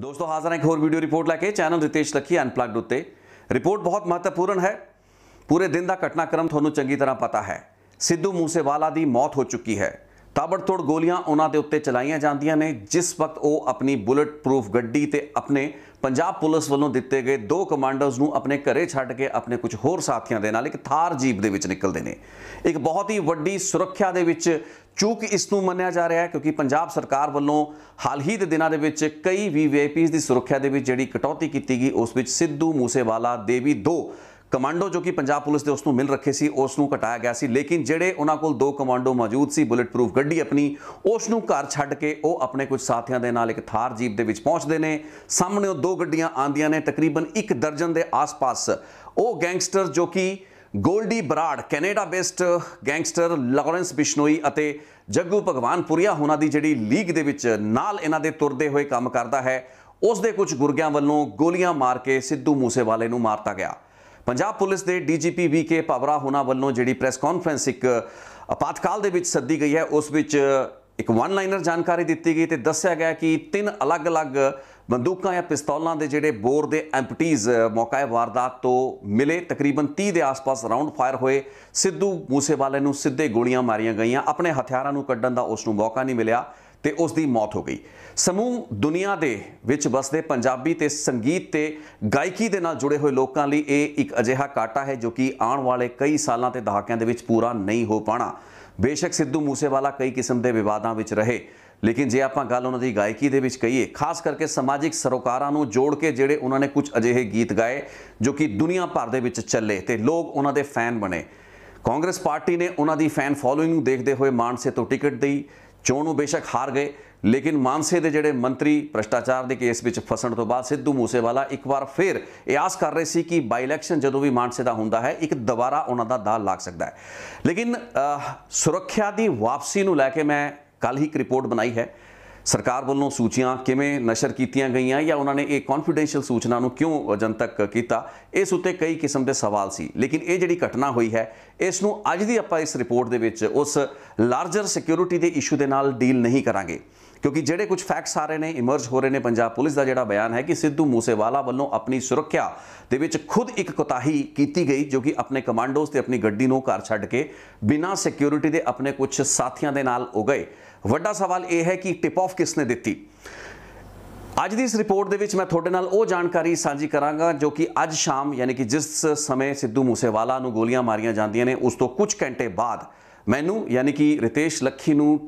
ਦੋਸਤੋ ਹਾਜ਼ਰ ਹਾਂ ਇੱਕ ਹੋਰ ਵੀਡੀਓ ਰਿਪੋਰਟ ਲੈ ਕੇ ਚੈਨਲ ਰਿਤੇਸ਼ ਲਖੀ ਅਨਪਲੱਗਡ ਉੱਤੇ ਰਿਪੋਰਟ ਬਹੁਤ ਮਹੱਤਵਪੂਰਨ ਹੈ ਪੂਰੇ ਦਿਨ ਦਾ ਘਟਨਾਕ੍ਰਮ ਤੁਹਾਨੂੰ ਚੰਗੀ ਤਰ੍ਹਾਂ ਪਤਾ ਹੈ ਸਿੱਧੂ ਮੂਸੇਵਾਲਾ ਦੀ ਮੌਤ ਹੋ ਚੁੱਕੀ ਹੈ ਤਾਬੜਤੋੜ ਗੋਲੀਆਂ ਉਹਨਾਂ ਦੇ ਉੱਤੇ ਚਲਾਈਆਂ ਜਾਂਦੀਆਂ ਨੇ ਜਿਸ ਵਕਤ ਉਹ ਆਪਣੀ ਬੁਲਟ ਪ੍ਰੂਫ ਗੱਡੀ ਤੇ ਆਪਣੇ ਪੰਜਾਬ ਪੁਲਿਸ ਵੱਲੋਂ ਦਿੱਤੇ ਗਏ ਦੋ ਕਮਾਂਡਰਸ ਨੂੰ ਆਪਣੇ ਘਰੇ ਛੱਡ ਕੇ ਆਪਣੇ ਕੁਝ ਹੋਰ ਸਾਥੀਆਂ ਦੇ ਨਾਲ ਇੱਕ ਥਾਰ ਜੀਪ ਦੇ ਵਿੱਚ ਨਿਕਲਦੇ ਨੇ ਇੱਕ ਬਹੁਤ ਹੀ ਵੱਡੀ ਸੁਰੱਖਿਆ ਦੇ ਵਿੱਚ ਚੂਕ ਇਸ ਨੂੰ ਮੰਨਿਆ ਜਾ ਰਿਹਾ ਹੈ ਕਿਉਂਕਿ ਪੰਜਾਬ ਸਰਕਾਰ ਵੱਲੋਂ ਹਾਲ ਹੀ ਦੇ ਦਿਨਾਂ ਦੇ ਵਿੱਚ ਕਈ ਵੀ ਵੀਪੀਜ਼ ਦੀ ਸੁਰੱਖਿਆ ਦੇ ਵਿੱਚ ਜਿਹੜੀ ਕਟੌਤੀ ਕੀਤੀ ਗਈ ਉਸ ਵਿੱਚ ਸਿੱਧੂ ਮੂਸੇਵਾਲਾ ਦੇਵੀ 2 ਕਮਾਂਡੋ ਜੋ ਕਿ ਪੰਜਾਬ ਪੁਲਿਸ ਦੇ ਉਸ ਨੂੰ ਮਿਲ ਰੱਖੇ ਸੀ ਉਸ ਨੂੰ ਘਟਾਇਆ ਗਿਆ ਸੀ ਲੇਕਿਨ ਜਿਹੜੇ ਉਹਨਾਂ ਕੋਲ ਦੋ ਕਮਾਂਡੋ ਮੌਜੂਦ ਸੀ ਬੁਲੇਟ ਪ੍ਰੂਫ ਗੱਡੀ ਆਪਣੀ ਉਸ ਨੂੰ ਘਰ ਛੱਡ ਕੇ ਉਹ ਆਪਣੇ ਕੁਝ ਸਾਥੀਆਂ ਦੇ ਨਾਲ ਇੱਕ ਥਾਰ ਜੀਪ ਦੇ ਵਿੱਚ ਪਹੁੰਚਦੇ ਨੇ ਸਾਹਮਣੇ ਉਹ ਦੋ ਗੱਡੀਆਂ ਆਂਦੀਆਂ ਨੇ ਤਕਰੀਬਨ ਇੱਕ ਦਰਜਨ ਦੇ ਆਸ-ਪਾਸ ਉਹ ਗੈਂਗਸਟਰ ਜੋ ਕਿ Goldy Brar Canada based gangster Lawrence Bishnoi ਅਤੇ ਜੱਗੂ ਭਗਵਾਨਪੁਰੀਆ ਹੋਣਾ ਦੀ ਜਿਹੜੀ ਲੀਗ ਦੇ ਵਿੱਚ ਨਾਲ ਇਹਨਾਂ ਦੇ ਤੁਰਦੇ ਹੋਏ ਕੰਮ ਕਰਦਾ ਹੈ ਉਸ ਦੇ ਕੁਝ ਗੁਰਗਿਆਂ ਵੱਲੋਂ ਗੋਲੀਆਂ ਮਾਰ ਕੇ ਸਿੱਧੂ ਮੂਸੇਵਾਲੇ ਨੂੰ ਮਾਰਤਾ ਗਿਆ ਪੰਜਾਬ ਪੁਲਿਸ ਦੇ ਡੀਜੀਪੀ ਵੀਕੇ ਪਵਰਾ ਹੋਣਾ ਵੱਲੋਂ ਜਿਹੜੀ ਪ੍ਰੈਸ ਕਾਨਫਰੰਸ ਇੱਕ ਆਪਾਤਕਾਲ ਦੇ ਵਿੱਚ ਸੱਦੀ ਗਈ ਹੈ ਉਸ ਵਿੱਚ ਇੱਕ ਵਨ ਲਾਈਨਰ ਜਾਣਕਾਰੀ ਦਿੱਤੀ ਗਈ ਤੇ ਦੱਸਿਆ ਗਿਆ ਕਿ ਤਿੰਨ ਅਲੱਗ-ਅਲੱਗ ਬੰਦੂਕਾਂ ਜਾਂ ਪਿਸਤੌਲਾਂ ਦੇ ਜਿਹੜੇ ਬੋਰ ਦੇ ਐਮਪਟੀਜ਼ ਮੌਕਾਏ ਵਾਰਦਾਤ ਤੋਂ ਮਿਲੇ ਤਕਰੀਬਨ 30 ਦੇ ਆਸ-ਪਾਸ ਰਾਉਂਡ ਫਾਇਰ ਹੋਏ ਸਿੱਧੂ ਮੂਸੇਵਾਲੇ ਨੂੰ ਸਿੱਧੇ ਗੋਲੀਆਂ ਮਾਰੀਆਂ ਗਈਆਂ ਆਪਣੇ ਹਥਿਆਰਾਂ ਨੂੰ ਕੱਢਣ ਦਾ ਉਸ ਨੂੰ ਮੌਕਾ ਨਹੀਂ ਮਿਲਿਆ ਤੇ ਉਸ ਦੀ ਮੌਤ ਹੋ ਗਈ ਸਮੂਹ ਦੁਨੀਆ ਦੇ ਵਿੱਚ ਵਸਦੇ ਪੰਜਾਬੀ ਤੇ ਸੰਗੀਤ ਤੇ ਗਾਇਕੀ ਦੇ ਨਾਲ ਜੁੜੇ ਹੋਏ ਲੋਕਾਂ ਲਈ ਇਹ ਇੱਕ ਅਜਿਹਾ ਕਾਟਾ ਹੈ ਜੋ ਕਿ ਆਉਣ ਵਾਲੇ ਕਈ ਸਾਲਾਂ ਤੇ ਦਹਾਕਿਆਂ ਦੇ ਵਿੱਚ ਪੂਰਾ ਨਹੀਂ ਹੋ ਪਾਣਾ ਬੇਸ਼ੱਕ ਸਿੱਧੂ ਮੂਸੇਵਾਲਾ ਕਈ ਕਿਸਮ ਦੇ ਵਿਵਾਦਾਂ ਵਿੱਚ ਰਹੇ ਲੇਕਿਨ ਜੇ ਆਪਾਂ ਗੱਲ ਉਹਨਾਂ ਦੀ ਗਾਇਕੀ ਦੇ ਵਿੱਚ ਕਹੀਏ ਖਾਸ ਕਰਕੇ ਸਮਾਜਿਕ ਸਰੋਕਾਰਾਂ ਨੂੰ ਜੋੜ ਕੇ ਜਿਹੜੇ ਉਹਨਾਂ ਨੇ ਕੁਝ ਅਜਿਹੇ ਗੀਤ ਗਾਏ ਜੋ ਕਿ ਦੁਨੀਆ ਭਰ ਦੇ ਵਿੱਚ ਚੱਲੇ ਤੇ ਲੋਕ ਉਹਨਾਂ ਦੇ ਫੈਨ ਬਣੇ ਕਾਂਗਰਸ ਪਾਰਟੀ ਨੇ ਉਹਨਾਂ ਦੀ ਫੈਨ ਫਾਲੋਇੰਗ ਨੂੰ ਦੇਖਦੇ ਹੋਏ ਮਾਨਸੇ ਤੋਂ ਟਿਕਟ ਦਈ ਚੋਣ ਨੂੰ ਬੇਸ਼ੱਕ ਹਾਰ ਗਏ ਲੇਕਿਨ ਮਾਨਸੇ ਦੇ ਜਿਹੜੇ ਮੰਤਰੀ ਭ੍ਰਸ਼ਟਾਚਾਰ ਦੇ ਕੇਸ ਵਿੱਚ ਫਸਣ ਤੋਂ ਬਾਅਦ ਸਿੱਧੂ ਮੂਸੇਵਾਲਾ ਇੱਕ ਵਾਰ ਫੇਰ ਇਹ ਆਸ ਕਰ ਰਹੇ ਸੀ ਕਿ ਬਾਈ ਇਲੈਕਸ਼ਨ ਜਦੋਂ ਵੀ ਮਾਨਸੇ ਦਾ ਹੁੰਦਾ ਹੈ ਇੱਕ ਦੁਬਾਰਾ ਉਹਨਾਂ ਦਾ ਦਾਅ ਲਾ ਸਕਦਾ ਹੈ ਲੇਕਿਨ ਸੁਰੱਖਿਆ ਦੀ ਵਾਪਸੀ ਨੂੰ ਲੈ ਕੇ ਮੈਂ ਕੱਲ ਹੀ ਇੱਕ ਰਿਪੋਰਟ ਬਣਾਈ ਹੈ ਸਰਕਾਰ ਵੱਲੋਂ ਸੂਚੀਆਂ ਕਿਵੇਂ ਨਸ਼ਰ ਕੀਤੀਆਂ ਗਈਆਂ ਜਾਂ ਉਹਨਾਂ ਨੇ ਇਹ ਕੌਨਫੀਡੈਂਸ਼ੀਅਲ ਸੂਚਨਾ ਨੂੰ ਕਿਉਂ ਜਨਤਕ ਕੀਤਾ ਇਸ ਉੱਤੇ ਕਈ ਕਿਸਮ ਦੇ ਸਵਾਲ ਸੀ ਲੇਕਿਨ ਇਹ ਜਿਹੜੀ ਘਟਨਾ ਹੋਈ ਹੈ ਇਸ ਨੂੰ ਅੱਜ ਦੀ ਆਪਾਂ ਇਸ ਰਿਪੋਰਟ ਦੇ ਵਿੱਚ ਉਸ ਲਾਰਜਰ ਸਿਕਿਉਰਿਟੀ ਦੇ ਇਸ਼ੂ ਦੇ ਨਾਲ ਡੀਲ ਨਹੀਂ ਕਰਾਂਗੇ ਕਿਉਂਕਿ ਜਿਹੜੇ ਕੁਝ ਫੈਕਟਸ ਆ ਰਹੇ ਨੇ ਇਮਰਜ ਹੋ ਰਹੇ ਨੇ ਪੰਜਾਬ ਪੁਲਿਸ ਦਾ ਜਿਹੜਾ ਬਿਆਨ ਹੈ ਕਿ ਸਿੱਧੂ ਮੂਸੇਵਾਲਾ ਵੱਲੋਂ ਆਪਣੀ ਸੁਰੱਖਿਆ ਦੇ ਵਿੱਚ ਖੁਦ ਇੱਕ ਕੋਤਾਹੀ ਕੀਤੀ ਗਈ ਜੋ ਕਿ ਆਪਣੇ ਕਮਾਂਡੋਸ ਤੇ ਆਪਣੀ ਗੱਡੀ ਨੂੰ ਘਰ ਛੱਡ ਕੇ ਬਿਨਾਂ ਸਿਕਿਉਰਿਟੀ ਦੇ ਆਪਣੇ ਕੁਝ ਸਾਥੀਆਂ ਦੇ ਨਾਲ ਉਹ ਗਏ ਵੱਡਾ ਸਵਾਲ ਇਹ ਹੈ ਕਿ ਟਿਪ ਆਫ ਕਿਸ ਨੇ ਦਿੱਤੀ ਅੱਜ ਦੀ ਇਸ ਰਿਪੋਰਟ ਦੇ ਵਿੱਚ ਮੈਂ ਤੁਹਾਡੇ ਨਾਲ ਉਹ ਜਾਣਕਾਰੀ ਸਾਂਝੀ ਕਰਾਂਗਾ ਜੋ ਕਿ ਅੱਜ ਸ਼ਾਮ ਯਾਨੀ ਕਿ ਜਿਸ ਸਮੇਂ ਸਿੱਧੂ ਮੂਸੇਵਾਲਾ ਨੂੰ ਗੋਲੀਆਂ ਮਾਰੀਆਂ ਜਾਂਦੀਆਂ ਨੇ ਉਸ ਤੋਂ ਕੁਝ ਘੰਟੇ ਬਾਅਦ ਮੈਨੂੰ ਯਾਨੀ ਕਿ ਰਿਤੇਸ਼ ਲੱਖੀ ਨੂੰ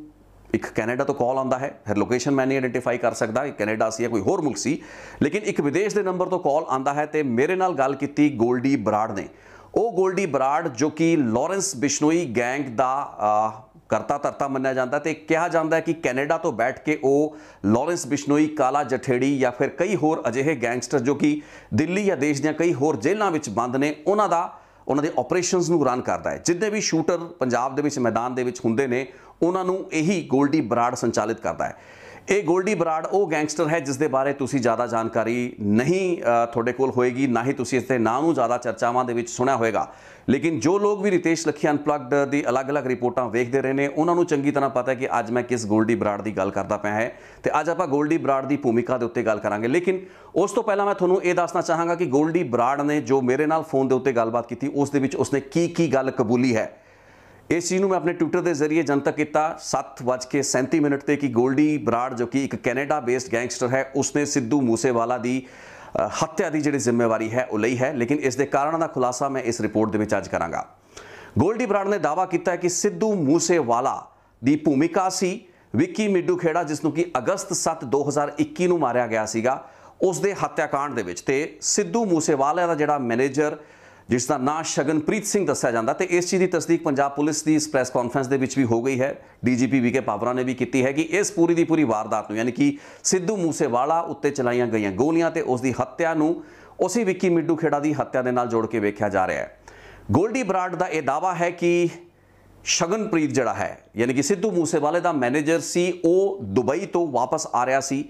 ਇੱਕ ਕੈਨੇਡਾ ਤੋਂ ਕਾਲ ਆਉਂਦਾ ਹੈ ਫਿਰ ਲੋਕੇਸ਼ਨ ਮੈਂ ਨਹੀਂ ਆਇਡੈਂਟੀਫਾਈ ਕਰ ਸਕਦਾ ਕਿ ਕੈਨੇਡਾ ਸੀ ਜਾਂ ਕੋਈ ਹੋਰ ਮੁਲਕ ਸੀ ਲੇਕਿਨ ਇੱਕ ਵਿਦੇਸ਼ ਦੇ ਨੰਬਰ ਤੋਂ ਕਾਲ ਆਉਂਦਾ ਹੈ ਤੇ ਮੇਰੇ ਨਾਲ ਗੱਲ ਕੀਤੀ ਗੋਲਡੀ ਬਰਾੜ ਨੇ ਉਹ ਗੋਲਡੀ ਬਰਾੜ ਜੋ ਕਿ ਲਾਰੈਂਸ ਬਿਸ਼ਨੋਈ ਗੈਂਗ ਦਾ ਕਰਤਾ ਧਰਤਾ ਮੰਨਿਆ ਜਾਂਦਾ ਤੇ ਕਿਹਾ ਜਾਂਦਾ ਕਿ ਕੈਨੇਡਾ ਤੋਂ ਬੈਠ ਕੇ ਉਹ ਲਾਰੈਂਸ ਬਿਸ਼ਨੋਈ ਕਾਲਾ ਜਠੇੜੀ ਜਾਂ ਫਿਰ ਕਈ ਹੋਰ ਅਜਿਹੇ ਗੈਂਗਸਟਰ ਜੋ ਕਿ ਦਿੱਲੀ ਜਾਂ ਦੇਸ਼ ਦੀਆਂ ਕਈ ਹੋਰ ਜੇਲ੍ਹਾਂ ਵਿੱਚ ਬੰਦ ਨੇ ਉਹਨਾਂ ਦਾ ਉਹਨਾਂ ਦੇ ਆਪਰੇਸ਼ਨਸ ਨੂੰ ਰਨ ਕਰਦਾ ਹੈ ਜਿੱਦੇ ਵੀ ਸ਼ੂਟਰ ਪੰਜਾਬ ਦੇ ਵਿੱਚ ਮੈਦਾਨ ਦੇ ਵਿੱਚ ਹੁੰਦੇ ਨੇ ਉਹਨਾਂ ਨੂੰ ਇਹੀ ਗੋਲਡੀ ਬਰਾੜ ਸੰਚਾਲਿਤ ਕਰਦਾ ਹੈ ਇਹ ਗੋਲਡੀ ਬਰਾੜ ਉਹ ਗੈਂਗਸਟਰ ਹੈ ਜਿਸ ਦੇ ਬਾਰੇ ਤੁਸੀਂ ਜ਼ਿਆਦਾ ਜਾਣਕਾਰੀ ਨਹੀਂ ਤੁਹਾਡੇ ਕੋਲ ਹੋਏਗੀ ਨਾ ਹੀ ਤੁਸੀਂ ਇਸ ਦੇ ਨਾਮ ਨੂੰ ਜ਼ਿਆਦਾ ਚਰਚਾਵਾਂ ਦੇ ਵਿੱਚ ਸੁਣਿਆ ਹੋਵੇਗਾ ਲੇਕਿਨ ਜੋ ਲੋਕ ਵੀ ਰਿਤੇਸ਼ ਲਖੀ ਅਨਪਲੱਗਡ ਦੀ ਅਲੱਗ-ਅਲੱਗ ਰਿਪੋਰਟਾਂ ਵੇਖਦੇ ਰਹੇ ਨੇ ਉਹਨਾਂ ਨੂੰ ਚੰਗੀ ਤਰ੍ਹਾਂ ਪਤਾ ਹੈ ਕਿ ਅੱਜ ਮੈਂ ਕਿਸ ਗੋਲਡੀ ਬਰਾੜ ਦੀ ਗੱਲ ਕਰਦਾ ਪਿਆ ਹੈ ਤੇ ਅੱਜ ਆਪਾਂ ਗੋਲਡੀ ਬਰਾੜ ਦੀ ਭੂਮਿਕਾ ਦੇ ਉੱਤੇ ਗੱਲ ਕਰਾਂਗੇ ਲੇਕਿਨ ਉਸ ਤੋਂ ਪਹਿਲਾਂ ਮੈਂ ਤੁਹਾਨੂੰ ਇਹ ਦੱਸਣਾ ਚਾਹਾਂਗਾ ਕਿ ਗੋਲਡੀ ਬਰਾੜ ਨੇ ਜੋ ਮੇਰੇ ਨਾਲ ਫੋਨ ਦੇ ਉੱਤੇ ਗੱਲਬਾਤ ਕੀਤੀ ਉਸ ਦੇ ਵਿੱਚ ਉਸਨੇ ਕੀ ਕੀ ਗੱਲ ਕਬੂਲੀ ਹੈ ਇਸ ਚੀਜ਼ ਨੂੰ ਮੈਂ ਆਪਣੇ ਟਵਿੱਟਰ ਦੇ ਜ਼ਰੀਏ ਜਨਤਕ ਕੀਤਾ 7:37 ਮਿੰਟ ਤੇ ਕਿ ਗੋਲਡੀ ਬਰਾੜ ਜੋ ਕਿ ਇੱਕ ਕੈਨੇਡਾ ਬੇਸਡ ਗੈਂਗਸਟਰ ਹੈ ਉਸਨੇ ਸਿੱਧੂ ਮੂਸੇਵਾਲਾ ਦੀ ਹੱਤਿਆ ਦੀ ਜਿਹੜੀ ਜ਼ਿੰਮੇਵਾਰੀ ਹੈ ਉਹ ਲਈ ਹੈ ਲੇਕਿਨ ਇਸ ਦੇ ਕਾਰਨਾਂ ਦਾ ਖੁਲਾਸਾ ਮੈਂ ਇਸ ਰਿਪੋਰਟ ਦੇ ਵਿੱਚ ਅੱਜ ਕਰਾਂਗਾ ਗੋਲਡੀ ਬਰਾੜ ਨੇ ਦਾਵਾ ਕੀਤਾ ਹੈ ਕਿ ਸਿੱਧੂ ਮੂਸੇਵਾਲਾ ਦੀ ਭੂਮਿਕਾ ਸੀ ਵਿੱਕੀ ਮਿੱਡੂ ਖੇੜਾ ਜਿਸ ਨੂੰ ਕਿ ਅਗਸਤ 7 2021 ਨੂੰ ਮਾਰਿਆ ਗਿਆ ਸੀਗਾ ਉਸ ਦੇ ਹੱਤਿਆਕਾਂਡ ਦੇ ਵਿੱਚ ਤੇ ਸਿੱਧੂ ਮੂਸੇਵਾਲਾ ਦਾ ਜਿਹੜਾ ਮੈਨੇਜਰ ਜਿਸ ਦਾ ਨਾਂ ਸ਼ਗਨਪ੍ਰੀਤ ਸਿੰਘ ਦੱਸਿਆ ਜਾਂਦਾ ਤੇ ਇਸ ਚੀਜ਼ ਦੀ ਤਸਦੀਕ ਪੰਜਾਬ ਪੁਲਿਸ ਦੀ ਇਸ ਪ੍ਰੈਸ ਕਾਨਫਰੰਸ ਦੇ ਵਿੱਚ ਵੀ ਹੋ ਗਈ ਹੈ ਡੀਜੀਪੀ ਵੀਕੇ ਪਾਵਰਾ ਨੇ ਵੀ ਕੀਤੀ ਹੈ ਕਿ ਇਸ ਪੂਰੀ ਦੀ ਪੂਰੀ ਵਾਰਦਾਤ ਨੂੰ ਯਾਨੀ ਕਿ ਸਿੱਧੂ ਮੂਸੇਵਾਲਾ ਉੱਤੇ ਚਲਾਈਆਂ ਗਈਆਂ ਗੋਲੀਆਂ ਤੇ ਉਸ ਦੀ ਹੱਤਿਆ ਨੂੰ ਉਸੇ ਵਿੱਕੀ ਮਿੱਡੂ ਖੇੜਾ ਦੀ ਹੱਤਿਆ ਦੇ ਨਾਲ ਜੋੜ ਕੇ ਵੇਖਿਆ ਜਾ ਰਿਹਾ ਹੈ ਗੋਲਡੀ ਬਰਾਡ ਦਾ ਇਹ ਦਾਵਾ ਹੈ ਕਿ ਸ਼ਗਨਪ੍ਰੀਤ ਜਿਹੜਾ ਹੈ ਯਾਨੀ ਕਿ ਸਿੱਧੂ ਮੂਸੇਵਾਲੇ ਦਾ ਮੈਨੇਜਰ ਸੀ ਉਹ ਦੁਬਈ ਤੋਂ ਵਾਪਸ ਆ ਰਿਹਾ ਸੀ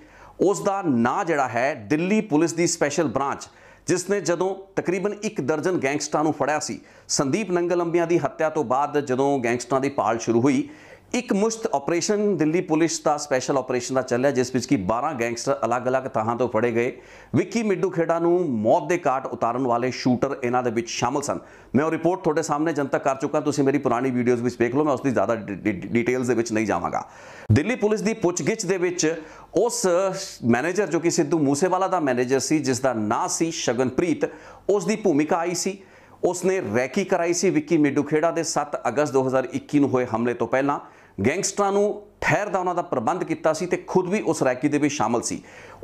ਉਸ ਦਾ ਨਾਂ ਜਿਹੜਾ ਹੈ ਦਿੱਲੀ ਪੁਲਿਸ ਦੀ ਸਪੈਸ਼ਲ ਬ੍ਰਾਂਚ ਜਿਸ ਨੇ ਜਦੋਂ ਤਕਰੀਬਨ 1 ਦਰਜਨ ਗੈਂਗਸਟਰਾਂ ਨੂੰ ਫੜਿਆ ਸੀ ਸੰਦੀਪ ਨੰਗਲੰਬੀਆਂ ਦੀ ਹੱਤਿਆ ਤੋਂ ਬਾਅਦ ਜਦੋਂ ਗੈਂਗਸਟਰਾਂ ਦੀ ਪਾਲ ਸ਼ੁਰੂ ਹੋਈ ਇੱਕ ਮੁਸ਼ਤ ਆਪਰੇਸ਼ਨ ਦਿੱਲੀ ਪੁਲਿਸ ਦਾ ਸਪੈਸ਼ਲ ਆਪਰੇਸ਼ਨ ਦਾ ਚੱਲਿਆ ਜਿਸ ਵਿੱਚ ਕੀ 12 ਗੈਂਗਸਟਰ ਅਲੱਗ-ਅਲੱਗ ਥਾਂ ਤੋਂ ਫੜੇ ਗਏ ਵਿੱਕੀ ਮਿੱਡੂ ਖੇੜਾ ਨੂੰ ਮੌਤ ਦੇ ਘਾਟ ਉਤਾਰਨ ਵਾਲੇ ਸ਼ੂਟਰ ਇਹਨਾਂ ਦੇ ਵਿੱਚ ਸ਼ਾਮਲ ਸਨ ਮੈਂ ਉਹ ਰਿਪੋਰਟ ਤੁਹਾਡੇ ਸਾਹਮਣੇ ਜਨਤਕ ਕਰ ਚੁੱਕਾ ਤੁਸੀਂ ਮੇਰੀ ਪੁਰਾਣੀ ਵੀਡੀਓਜ਼ ਵਿੱਚ ਦੇਖ ਲਓ ਮੈਂ ਉਸ ਦੀ ਜ਼ਿਆਦਾ ਡਿਟੇਲਸ ਦੇ ਵਿੱਚ ਨਹੀਂ ਜਾਵਾਂਗਾ ਦਿੱਲੀ ਪੁਲਿਸ ਦੀ ਪੁੱਛਗਿੱਛ ਦੇ ਵਿੱਚ ਉਸ ਮੈਨੇਜਰ ਜੋ ਕਿ ਸਿੱਧੂ ਮੂਸੇਵਾਲਾ ਦਾ ਮੈਨੇਜਰ ਸੀ ਜਿਸ ਦਾ ਨਾਂ ਸੀ ਸ਼ਗਨਪ੍ਰੀਤ ਉਸ ਦੀ ਭੂਮਿਕਾ ਆਈ ਸੀ ਉਸਨੇ ਰੈਕੀ ਕਰਾਈ ਸੀ ਵਿੱਕੀ ਮਿੱਡੂ ਖੇੜਾ ਦੇ 7 ਅਗਸਤ 2021 ਨੂੰ ਹੋਏ ਹਮਲੇ ਤੋਂ ਪਹਿਲਾਂ ਗੈਂਗਸਟਰਾਂ ਨੂੰ ਠਹਿਰ ਦਾ ਉਹਨਾਂ ਦਾ ਪ੍ਰਬੰਧ ਕੀਤਾ ਸੀ ਤੇ ਖੁਦ ਵੀ ਉਸ ਰੈਕੀ ਦੇ ਵਿੱਚ ਸ਼ਾਮਲ ਸੀ